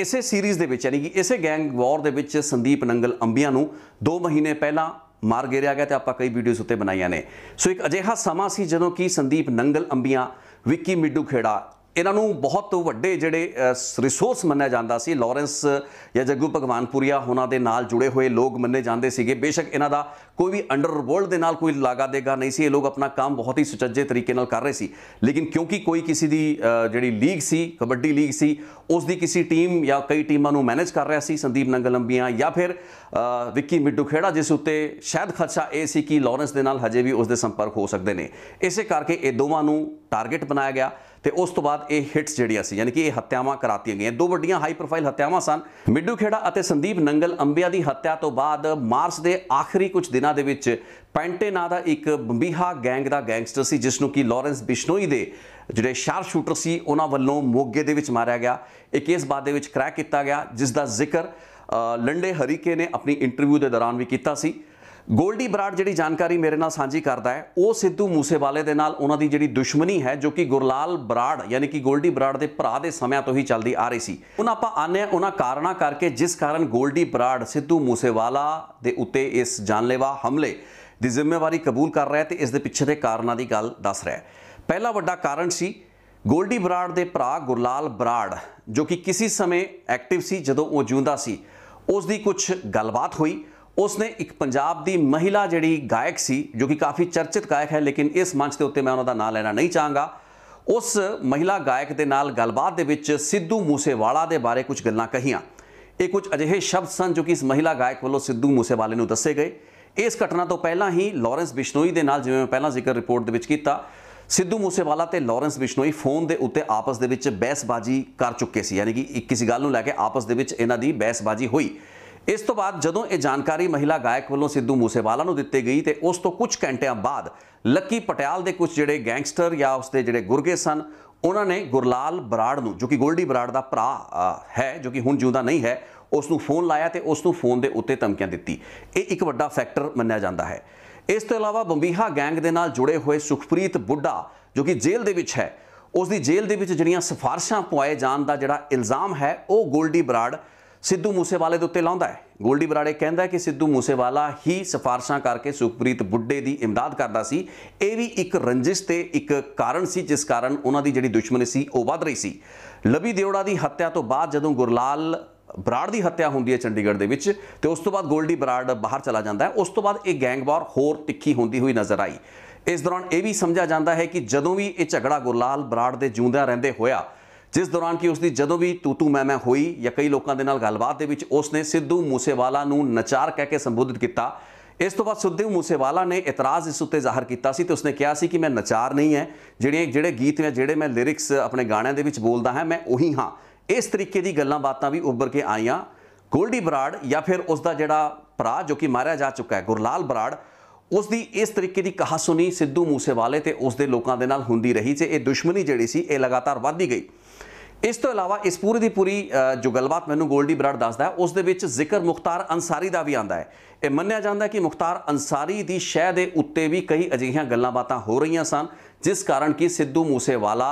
ਇਸੇ ਸੀਰੀਜ਼ ਦੇ ਵਿੱਚ ਯਾਨੀ ਕਿ ਇਸੇ ਗੈਂਗ ਵਾਰ ਦੇ ਵਿੱਚ ਸੰਦੀਪ ਨੰਗਲ ਅੰਬੀਆਂ ਨੂੰ 2 ਮਹੀਨੇ ਪਹਿਲਾਂ ਮਾਰ ਗੇਰਿਆ ਗਿਆ ਤੇ ਆਪਾਂ ਕਈ ਵੀਡੀਓਜ਼ ਉੱਤੇ ਬਣਾਈਆਂ ਨੇ ਸੋ ਇੱਕ ਅਜਿਹਾ ਸਮਾਂ ਸੀ ਜਦੋਂ ਕਿ ਸੰਦੀਪ ਨੰਗਲ ਅੰਬੀਆਂ ਵਿੱਕੀ ਮਿੱਡੂ ਖੇੜਾ ਇਹਨਾਂ ਨੂੰ ਬਹੁਤ ਵੱਡੇ ਜਿਹੜੇ ਰਿਸੋਰਸ ਮੰਨਿਆ ਜਾਂਦਾ ਸੀ ਲਾਰੈਂਸ ਜਾਂ ਜੱਗੂ ਭਗਵਾਨਪੁਰੀਆ ਉਹਨਾਂ ਦੇ ਨਾਲ ਜੁੜੇ ਹੋਏ ਲੋਕ ਮੰਨੇ ਜਾਂਦੇ ਸੀਗੇ ਬੇਸ਼ੱਕ ਇਹਨਾਂ ਦਾ ਕੋਈ ਵੀ ਅੰਡਰਵਰਲਡ ਦੇ ਨਾਲ ਕੋਈ ਲਾਗਾ ਦੇਗਾ ਨਹੀਂ ਸੀ ਇਹ ਲੋਕ ਆਪਣਾ ਕੰਮ ਬਹੁਤ ਹੀ ਸੁਚੱਜੇ ਤਰੀਕੇ ਨਾਲ ਕਰ ਰਹੇ ਸੀ ਲੇਕਿਨ ਕਿਉਂਕਿ ਕੋਈ ਕਿਸੇ ਦੀ ਜਿਹੜੀ ਲੀਗ ਸੀ ਕਬੱਡੀ ਲੀਗ ਸੀ ਉਸ ਦੀ ਕਿਸੇ ਟੀਮ ਜਾਂ ਕਈ ਟੀਮਾਂ ਨੂੰ ਮੈਨੇਜ ਕਰ ਰਿਹਾ ਸੀ ਸੰਦੀਪ ਨੰਗਲੰਬੀਆਂ ਜਾਂ ਫਿਰ ਵਿੱਕੀ ਮਿੱਡੂ ਖੇੜਾ ਜਿਸ ਉੱਤੇ ਸ਼ਾਇਦ ਖਦਸ਼ਾ ਇਹ ਸੀ ਕਿ ਲਾਰੈਂਸ ਦੇ ਨਾਲ ਹਜੇ ਵੀ ਉਸ ਦੇ ਸੰਪਰਕ ਹੋ ਸਕਦੇ ਨੇ ਇਸੇ ਕਰਕੇ ਇਹ ਦੋਵਾਂ ਨੂੰ ਟਾਰਗੇਟ ਬਣਾਇਆ ਗਿਆ ਤੇ ਉਸ ਤੋਂ ਬਾਅਦ ਇਹ ਹਿੱਟਸ ਜਿਹੜੀਆਂ ਸੀ ਯਾਨੀ ਕਿ ਇਹ ਹੱਤਿਆਵਾਂ ਕਰਾਤੀਆਂ ਗਈਆਂ ਦੋ ਵੱਡੀਆਂ ਹਾਈ ਪ੍ਰੋਫਾਈਲ ਹੱਤਿਆਵਾਂ ਸਨ ਮਿੱਡੂ ਖੇੜਾ ਅਤੇ ਸੰਦੀਪ ਨੰਗਲ ਅੰਬਿਆ ਦੀ ਹੱਤਿਆ ਤੋਂ ਬਾਅਦ ਮਾਰਚ ਦੇ ਆਖਰੀ ਕੁਝ ਦਿਨਾਂ ਦੇ ਵਿੱਚ ਪੈਂਟੇ ਨਾਂ ਦਾ ਇੱਕ ਬੰਬੀਹਾ ਗੈਂਗ ਦਾ ਗੈਂਗਸਟਰ ਸੀ ਜਿਸ ਨੂੰ ਕਿ ਲਾਰੈਂਸ ਬਿਸ਼ਨੋਈ ਦੇ ਜਿਹੜੇ ਸ਼ਾਰਪ ਸ਼ੂਟਰ ਸੀ ਉਹਨਾਂ ਵੱਲੋਂ ਮੋਗੇ ਦੇ ਵਿੱਚ ਮਾਰਿਆ ਗਿਆ ਇਹ ਕੇਸ ਬਾਅਦ ਦੇ ਵਿੱਚ ਕ੍ਰੈਕ ਕੀਤਾ ਗਿਆ ਜਿਸ ਦਾ ਜ਼ਿਕਰ ਲੰਡੇ ਹਰੀਕੇ ਨੇ ਆਪਣੀ ਇੰਟਰਵਿਊ ਦੇ ਦੌਰਾਨ ਵੀ ਕੀਤਾ ਸੀ ਗੋਲਡੀ ਬਰਾੜ ਜਿਹੜੀ ਜਾਣਕਾਰੀ ਮੇਰੇ ਨਾਲ ਸਾਂਝੀ ਕਰਦਾ ਹੈ ਉਹ ਸਿੱਧੂ ਮੂਸੇਵਾਲੇ ਦੇ ਨਾਲ ਉਹਨਾਂ ਦੀ ਜਿਹੜੀ ਦੁਸ਼ਮਣੀ ਹੈ ਜੋ ਕਿ ਗੁਰਲਾਲ ਬਰਾੜ ਯਾਨੀ ਕਿ ਗੋਲਡੀ ਬਰਾੜ ਦੇ ਭਰਾ ਦੇ ਸਮਿਆਂ ਤੋਂ ਹੀ ਚੱਲਦੀ ਆ ਰਹੀ ਸੀ ਹੁਣ ਆਪਾਂ ਆਨੇ ਉਹਨਾਂ ਕਾਰਨਾ ਕਰਕੇ ਜਿਸ ਕਾਰਨ ਗੋਲਡੀ ਬਰਾੜ ਸਿੱਧੂ ਮੂਸੇਵਾਲਾ ਦੇ ਉੱਤੇ ਇਸ ਜਾਨਲੇਵਾ ਹਮਲੇ ਦੀ ਜ਼ਿੰਮੇਵਾਰੀ ਕਬੂਲ ਕਰ ਰਿਹਾ ਤੇ ਇਸ ਦੇ ਪਿੱਛੇ ਦੇ ਕਾਰਨਾਂ ਦੀ ਗੱਲ ਦੱਸ ਰਿਹਾ ਹੈ ਪਹਿਲਾ ਵੱਡਾ ਕਾਰਨ ਸੀ ਗੋਲਡੀ ਬਰਾੜ ਦੇ ਭਰਾ ਗੁਰਲਾਲ ਬਰਾੜ ਜੋ ਕਿ ਕਿਸੇ ਸਮੇਂ ਐਕਟਿਵ ਸੀ ਜਦੋਂ ਉਹ ਜਿਉਂਦਾ ਸੀ ਉਸ ਦੀ ਕੁਝ ਗੱਲਬਾਤ ਹੋਈ ਉਸਨੇ ਇੱਕ ਪੰਜਾਬ ਦੀ ਮਹਿਲਾ ਜਿਹੜੀ ਗਾਇਕ ਸੀ ਜੋ ਕਿ ਕਾਫੀ ਚਰਚਿਤ ਗਾਇਕ ਹੈ ਲੇਕਿਨ ਇਸ ਮੰਚ ਦੇ ਉੱਤੇ ਮੈਂ ਉਹਨਾਂ ਦਾ ਨਾਮ ਲੈਣਾ ਨਹੀਂ ਚਾਹਾਂਗਾ ਉਸ ਮਹਿਲਾ ਗਾਇਕ ਦੇ ਨਾਲ ਗੱਲਬਾਤ ਦੇ ਵਿੱਚ ਸਿੱਧੂ ਮੂਸੇਵਾਲਾ ਦੇ ਬਾਰੇ ਕੁਝ ਗੱਲਾਂ ਕਹੀਆਂ ਇਹ ਕੁਝ ਅਜਿਹੇ ਸ਼ਬਦ ਸਨ ਜੋ ਕਿ ਇਸ ਮਹਿਲਾ ਗਾਇਕ ਵੱਲੋਂ ਸਿੱਧੂ ਮੂਸੇਵਾਲੇ ਨੂੰ ਦੱਸੇ ਗਏ ਇਸ ਘਟਨਾ ਤੋਂ ਪਹਿਲਾਂ ਹੀ ਲਾਰੈਂਸ ਬਿਸ਼ਨੋਈ ਦੇ ਨਾਲ ਜਿਵੇਂ ਮੈਂ ਪਹਿਲਾਂ ਜ਼ਿਕਰ ਰਿਪੋਰਟ ਦੇ ਵਿੱਚ ਕੀਤਾ ਸਿੱਧੂ ਮੂਸੇਵਾਲਾ ਤੇ ਲਾਰੈਂਸ ਬਿਸ਼ਨੋਈ ਫੋਨ ਦੇ ਉੱਤੇ ਆਪਸ ਦੇ ਵਿੱਚ ਬਹਿਸਬਾਜ਼ੀ ਕਰ ਚੁੱਕੇ ਸੀ ਯਾਨੀ ਕਿ ਕਿਸੇ ਗੱਲ ਨੂੰ ਲੈ ਕੇ ਆਪਸ ਦੇ ਵਿੱਚ ਇਹਨਾਂ ਦੀ ਬਹਿਸਬਾਜ਼ੀ ਹੋਈ ਇਸ ਤੋਂ ਬਾਅਦ ਜਦੋਂ ਇਹ ਜਾਣਕਾਰੀ ਮਹਿਲਾ ਗਾਇਕ ਵੱਲੋਂ ਸਿੱਧੂ ਮੂਸੇਵਾਲਾ ਨੂੰ ਦਿੱਤੀ ਗਈ ਤੇ ਉਸ ਤੋਂ ਕੁਝ ਘੰਟਿਆਂ ਬਾਅਦ ਲੱਕੀ ਪਟਿਆਲ ਦੇ ਕੁਝ ਜਿਹੜੇ ਗੈਂਗਸਟਰ ਜਾਂ ਉਸ ਦੇ ਜਿਹੜੇ ਗੁਰਗੇ ਸਨ ਉਹਨਾਂ ਨੇ ਗੁਰਲਾਲ ਬਰਾੜ ਨੂੰ ਜੋ ਕਿ ਗੋਲਡੀ ਬਰਾੜ ਦਾ ਭਰਾ ਹੈ ਜੋ ਕਿ ਹੁਣ ਜਿਉਂਦਾ ਨਹੀਂ ਹੈ ਉਸ ਨੂੰ ਫੋਨ ਲਾਇਆ ਤੇ ਉਸ ਨੂੰ ਫੋਨ ਦੇ ਉੱਤੇ ਧਮਕੀਆਂ ਦਿੱਤੀ ਇਹ ਇੱਕ ਵੱਡਾ ਫੈਕਟਰ ਮੰਨਿਆ ਜਾਂਦਾ ਹੈ ਇਸ ਤੋਂ ਇਲਾਵਾ ਬੰਬੀਹਾ ਗੈਂਗ ਦੇ ਨਾਲ ਜੁੜੇ ਹੋਏ ਸੁਖਪ੍ਰੀਤ ਬੁੱਢਾ ਜੋ ਕਿ ਜੇਲ੍ਹ ਦੇ ਵਿੱਚ ਹੈ ਉਸ ਦੀ ਜੇਲ੍ਹ ਦੇ ਵਿੱਚ ਜਿਹੜੀਆਂ ਸਫਾਰਸ਼ਾਂ ਪੁਆਏ ਜਾਣ ਦਾ ਜਿਹੜਾ ਇਲਜ਼ਾਮ ਹੈ ਉਹ ਗੋਲਡੀ ਬਰਾੜ ਸਿੱਧੂ ਮੂਸੇਵਾਲੇ ਦੇ ਉੱਤੇ ਲਾਉਂਦਾ ਹੈ ਗੋਲਡੀ ਬਰਾੜੇ ਕਹਿੰਦਾ ਕਿ ਸਿੱਧੂ ਮੂਸੇਵਾਲਾ ਹੀ ਸਿਫਾਰਸ਼ਾਂ ਕਰਕੇ ਸੁਖਪ੍ਰੀਤ ਬੁੱਢੇ ਦੀ ਇਮਦਾਦ ਕਰਦਾ ਸੀ ਇਹ ਵੀ ਇੱਕ ਰੰਜਿਸ਼ ਤੇ ਇੱਕ ਕਾਰਨ ਸੀ ਜਿਸ ਕਾਰਨ ਉਹਨਾਂ ਦੀ ਜਿਹੜੀ ਦੁਸ਼ਮਣੀ ਸੀ ਉਹ ਵੱਧ ਰਹੀ ਸੀ ਲਵੀ ਦਿਓੜਾ ਦੀ ਹੱਤਿਆ ਤੋਂ ਬਾਅਦ ਜਦੋਂ ਗੁਰਲਾਲ ਬਰਾੜ ਦੀ ਹੱਤਿਆ ਹੁੰਦੀ ਹੈ ਚੰਡੀਗੜ੍ਹ ਦੇ ਵਿੱਚ ਤੇ ਉਸ ਤੋਂ ਬਾਅਦ ਗੋਲਡੀ ਬਰਾੜ ਬਾਹਰ ਚਲਾ ਜਾਂਦਾ ਹੈ ਉਸ ਤੋਂ ਬਾਅਦ ਇਹ ਗੈਂਗਵਾਰ ਹੋਰ ਤਿੱਖੀ ਹੁੰਦੀ ਹੋਈ ਨਜ਼ਰ ਆਈ ਇਸ ਦੌਰਾਨ ਇਹ ਵੀ ਸਮਝਿਆ ਜਾਂਦਾ ਹੈ ਕਿ ਜਦੋਂ ਵੀ ਇਹ ਝਗੜਾ ਗੁਰਲਾਲ ਬਰਾੜ ਦੇ ਜੂੰਦਿਆਂ ਰਹਿੰਦੇ ਹੋਇਆ ਜਿਸ ਦੌਰਾਨ ਕਿ ਉਸ ਦੀ ਜਦੋਂ ਵੀ ਤੂਤੂ ਮੈਂ ਮੈਂ ਹੋਈ ਜਾਂ ਕਈ ਲੋਕਾਂ ਦੇ ਨਾਲ ਗੱਲਬਾਤ ਦੇ ਵਿੱਚ ਉਸ ਨੇ ਸਿੱਧੂ ਮੂਸੇਵਾਲਾ ਨੂੰ ਨਚਾਰ ਕਹਿ ਕੇ ਸੰਬੋਧਿਤ ਕੀਤਾ ਇਸ ਤੋਂ ਬਾਅਦ ਸਿੱਧੂ ਮੂਸੇਵਾਲਾ ਨੇ ਇਤਰਾਜ਼ ਇਸ ਉੱਤੇ ਜ਼ਾਹਰ ਕੀਤਾ ਸੀ ਤੇ ਉਸਨੇ ਕਿਹਾ ਸੀ ਕਿ ਮੈਂ ਨਚਾਰ ਨਹੀਂ ਹੈ ਜਿਹੜੇ ਜਿਹੜੇ ਗੀਤ ਵਿੱਚ ਜਿਹੜੇ ਮੈਂ ਲਿਰਿਕਸ ਆਪਣੇ ਗਾਣਿਆਂ ਦੇ ਵਿੱਚ ਬੋਲਦਾ ਹਾਂ ਮੈਂ ਉਹੀ ਹਾਂ ਇਸ ਤਰੀਕੇ ਦੀ ਗੱਲਾਂ ਬਾਤਾਂ ਵੀ ਉੱਭਰ ਕੇ ਆਈਆਂ ਗੋਲਡੀ ਬਰਾੜ ਜਾਂ ਫਿਰ ਉਸ ਦਾ ਜਿਹੜਾ ਭਰਾ ਜੋ ਕਿ ਮਾਰਿਆ ਜਾ ਚੁੱਕਾ ਹੈ ਗੁਰਲਾਲ ਬਰਾੜ ਉਸ ਦੀ ਇਸ ਤਰੀਕੇ ਦੀ ਕਹਾ ਸੁਣੀ ਸਿੱਧੂ ਮੂਸੇਵਾਲੇ ਤੇ ਉਸ ਦੇ ਲੋਕਾਂ ਦੇ ਨਾਲ ਹੁੰਦੀ ਰਹੀ ਤੇ ਇਹ ਦੁਸ਼ਮਣੀ ਜਿਹੜੀ ਸੀ ਇਹ ਲਗਾਤਾਰ ਵਧਦੀ ਗਈ ਇਸ ਤੋਂ ਇਲਾਵਾ ਇਸ ਪੂਰੀ ਦੀ ਪੂਰੀ ਜੋ ਗੱਲਬਾਤ ਮੈਨੂੰ ਗੋਲਡੀ ਬਰਾੜ ਦੱਸਦਾ ਹੈ ਉਸ ਦੇ ਵਿੱਚ ਜ਼ਿਕਰ ਮੁਖਤਾਰ ਅਨਸਾਰੀ ਦਾ ਵੀ ਆਂਦਾ ਹੈ ਇਹ ਮੰਨਿਆ ਜਾਂਦਾ ਹੈ ਕਿ ਮੁਖਤਾਰ ਅਨਸਾਰੀ ਦੀ ਸ਼ਹਿ ਦੇ ਉੱਤੇ ਵੀ ਕਈ ਅਜਿਹੀਆਂ ਗੱਲਾਂ ਬਾਤਾਂ ਹੋ ਰਹੀਆਂ ਸਨ ਜਿਸ ਕਾਰਨ ਕਿ ਸਿੱਧੂ ਮੂਸੇਵਾਲਾ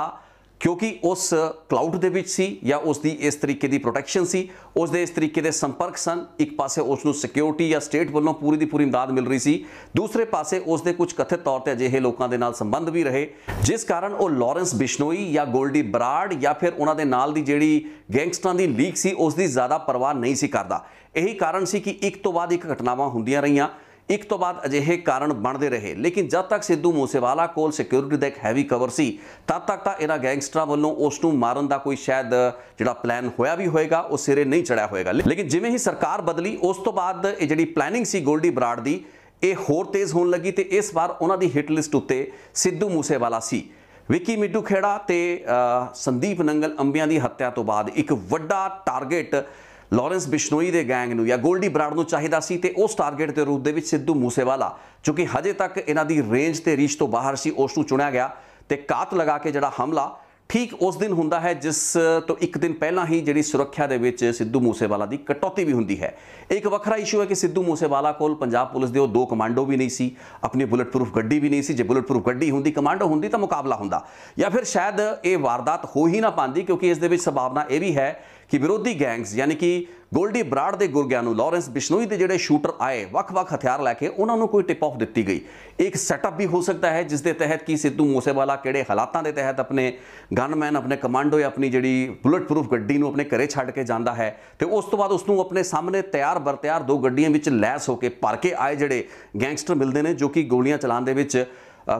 ਕਿਉਂਕਿ ਉਸ ਕਲਾਊਡ ਦੇ ਵਿੱਚ ਸੀ ਜਾਂ ਉਸ ਦੀ ਇਸ ਤਰੀਕੇ ਦੀ ਪ੍ਰੋਟੈਕਸ਼ਨ ਸੀ ਉਸ ਦੇ ਇਸ ਤਰੀਕੇ ਦੇ ਸੰਪਰਕ ਸਨ ਇੱਕ ਪਾਸੇ ਉਸ ਨੂੰ ਸਿਕਿਉਰਿਟੀ ਜਾਂ ਸਟੇਟ ਵੱਲੋਂ ਪੂਰੀ ਦੀ ਪੂਰੀ ਇਮਦਾਦ ਮਿਲ ਰਹੀ ਸੀ ਦੂਸਰੇ ਪਾਸੇ ਉਸ ਦੇ ਕੁਝ ਕਥਿਤ ਤੌਰ ਤੇ ਅਜਿਹੇ ਲੋਕਾਂ ਦੇ ਨਾਲ ਸੰਬੰਧ ਵੀ ਰਹੇ ਜਿਸ ਕਾਰਨ ਉਹ ਲਾਰੈਂਸ ਬਿਸ਼ਨੋਈ ਜਾਂ ਗੋਲਡੀ ਬਰਾੜ ਜਾਂ ਫਿਰ ਉਹਨਾਂ ਦੇ ਨਾਲ ਦੀ ਜਿਹੜੀ ਗੈਂਗਸਟਰਾਂ ਦੀ ਲੀਗ ਸੀ ਉਸ ਦੀ ਜ਼ਿਆਦਾ ਪਰਵਾਹ ਨਹੀਂ ਸੀ ਕਰਦਾ ਇਹੀ ਕਾਰਨ ਸੀ ਕਿ ਇੱਕ ਤੋਂ ਬਾਅਦ ਇੱਕ ਘਟਨਾਵਾਂ ਹੁੰਦੀਆਂ ਰਹੀਆਂ ਇੱਕ ਤੋਂ ਬਾਅਦ ਅਜਿਹੇ ਕਾਰਨ ਬਣਦੇ ਰਹੇ ਲੇਕਿਨ ਜਦ ਤੱਕ ਸਿੱਧੂ ਮੂਸੇਵਾਲਾ ਕੋਲ ਸਿਕਿਉਰਿਟੀ ਦਾ ਇੱਕ ਹੈਵੀ ਕਵਰ ਸੀ ਤਦ ਤੱਕ ਤਾਂ ਇਹਨਾਂ ਗੈਂਗਸਟਰਾਂ ਵੱਲੋਂ ਉਸ ਨੂੰ ਮਾਰਨ ਦਾ ਕੋਈ ਸ਼ਾਇਦ ਜਿਹੜਾ ਪਲਾਨ ਹੋਇਆ ਵੀ ਹੋਏਗਾ ਉਹ ਸਿਰੇ ਨਹੀਂ ਚੜਿਆ ਹੋਏਗਾ ਲੇਕਿਨ ਜਿਵੇਂ ਹੀ ਸਰਕਾਰ ਬਦਲੀ ਉਸ ਤੋਂ ਬਾਅਦ ਇਹ ਜਿਹੜੀ ਪਲੈਨਿੰਗ ਸੀ ਗੋਲਡੀ ਬਰਾੜ ਦੀ ਇਹ ਹੋਰ ਤੇਜ਼ ਹੋਣ ਲੱਗੀ ਤੇ ਇਸ ਵਾਰ ਉਹਨਾਂ ਦੀ ਹਿੱਟ ਲਿਸਟ ਉੱਤੇ ਸਿੱਧੂ ਮੂਸੇਵਾਲਾ ਸੀ ਵਿੱਕੀ ਮਿੱਡੂ ਖੇੜਾ ਤੇ ਸੰਦੀਪ ਨੰਗਲ ਅੰਬਿਆਂ ਦੀ ਹੱਤਿਆ ਤੋਂ ਬਾਅਦ ਇੱਕ ਵੱਡਾ ਟਾਰਗੇਟ ਲਾਰੈਂਸ ਬਿਸ਼ਨੋਈ ਦੇ ਗੈਂਗ ਨੂੰ ਜਾਂ ਗੋਲਡੀ ਬਰਾੜ ਨੂੰ ਚਾਹੀਦਾ ਸੀ ਤੇ ਉਸ ਟਾਰਗੇਟ ਦੇ ਰੂਪ ਦੇ ਵਿੱਚ ਸਿੱਧੂ ਮੂਸੇਵਾਲਾ ਕਿਉਂਕਿ ਹਜੇ ਤੱਕ ਇਹਨਾਂ ਦੀ ਰੇਂਜ ਤੇ ਰੀਚ ਤੋਂ ਬਾਹਰ ਸੀ ਉਸ ਨੂੰ ਚੁਣਿਆ ਗਿਆ ਤੇ ਕਾਤ ਲਗਾ ਕੇ ਜਿਹੜਾ ਹਮਲਾ ਠੀਕ ਉਸ ਦਿਨ ਹੁੰਦਾ ਹੈ ਜਿਸ ਤੋਂ ਇੱਕ ਦਿਨ ਪਹਿਲਾਂ ਹੀ ਜਿਹੜੀ ਸੁਰੱਖਿਆ ਦੇ ਵਿੱਚ ਸਿੱਧੂ ਮੂਸੇਵਾਲਾ ਦੀ ਕਟੌਤੀ ਵੀ ਹੁੰਦੀ ਹੈ ਇੱਕ ਵੱਖਰਾ ਇਸ਼ੂ ਹੈ ਕਿ ਸਿੱਧੂ ਮੂਸੇਵਾਲਾ ਕੋਲ ਪੰਜਾਬ ਪੁਲਿਸ ਦੇ ਉਹ ਦੋ ਕਮਾਂਡੋ ਵੀ ਨਹੀਂ ਸੀ ਆਪਣੀ ਬੁਲੇਟ ਪ੍ਰੂਫ ਗੱਡੀ ਵੀ ਨਹੀਂ ਸੀ ਜੇ ਬੁਲੇਟ ਪ੍ਰੂਫ ਗੱਡੀ ਹੁੰਦੀ ਕਮਾਂਡੋ ਹੁੰਦੀ ਤਾਂ ਮੁਕਾਬਲਾ ਹੁੰਦਾ ਜਾਂ ਫਿਰ ਸ਼ਾਇਦ ਇਹ ਵਾਰਦਾਤ ਹੋ ਹੀ ਨਾ ਪਾਂਦੀ ਕਿਉਂਕਿ ਇਸ ਦੇ ਵਿੱਚ ਸੰਭਾਵਨਾ ਇਹ ਵੀ ਹੈ ਕਿ ਵਿਰੋਧੀ ਗੈਂਗਸ ਯਾਨੀ ਕਿ ਗੋਲਡੀ ਬਰਾੜ ਦੇ ਗੁਰਗਿਆਂ ਨੂੰ ਲਾਰੈਂਸ ਬਿਸ਼ਨੋਈ ਦੇ ਜਿਹੜੇ ਸ਼ੂਟਰ ਆਏ ਵੱਖ-ਵੱਖ ਹਥਿਆਰ ਲੈ ਕੇ ਉਹਨਾਂ ਨੂੰ ਕੋਈ ਟਿਪ ਆਫ ਦਿੱਤੀ ਗਈ ਇੱਕ ਸੈਟਅਪ ਵੀ ਹੋ ਸਕਦਾ ਹੈ ਜਿਸ ਦੇ ਤਹਿਤ ਕੀ ਸਿੱਧੂ ਮੂਸੇਵਾਲਾ ਕਿਹੜੇ ਹਾਲਾਤਾਂ ਦੇ ਤਹਿਤ ਆਪਣੇ ਗਨਮੈਨ ਆਪਣੇ ਕਮਾਂਡੋ ਆਪਣੀ ਜਿਹੜੀ ਬੁਲਟ ਪ੍ਰੂਫ ਗੱਡੀ ਨੂੰ ਆਪਣੇ ਘਰੇ ਛੱਡ ਕੇ ਜਾਂਦਾ ਹੈ ਤੇ ਉਸ ਤੋਂ ਬਾਅਦ ਉਸ ਨੂੰ ਆਪਣੇ ਸਾਹਮਣੇ ਤਿਆਰ ਬਰਤਿਆਰ ਦੋ ਗੱਡੀਆਂ ਵਿੱਚ ਲੈਸ ਹੋ ਕੇ ਭਰ ਕੇ ਆਏ ਜਿਹੜੇ ਗੈਂਗਸਟਰ ਮਿਲਦੇ ਨੇ ਜੋ ਕਿ ਗੋਲੀਆਂ ਚਲਾਉਣ ਦੇ ਵਿੱਚ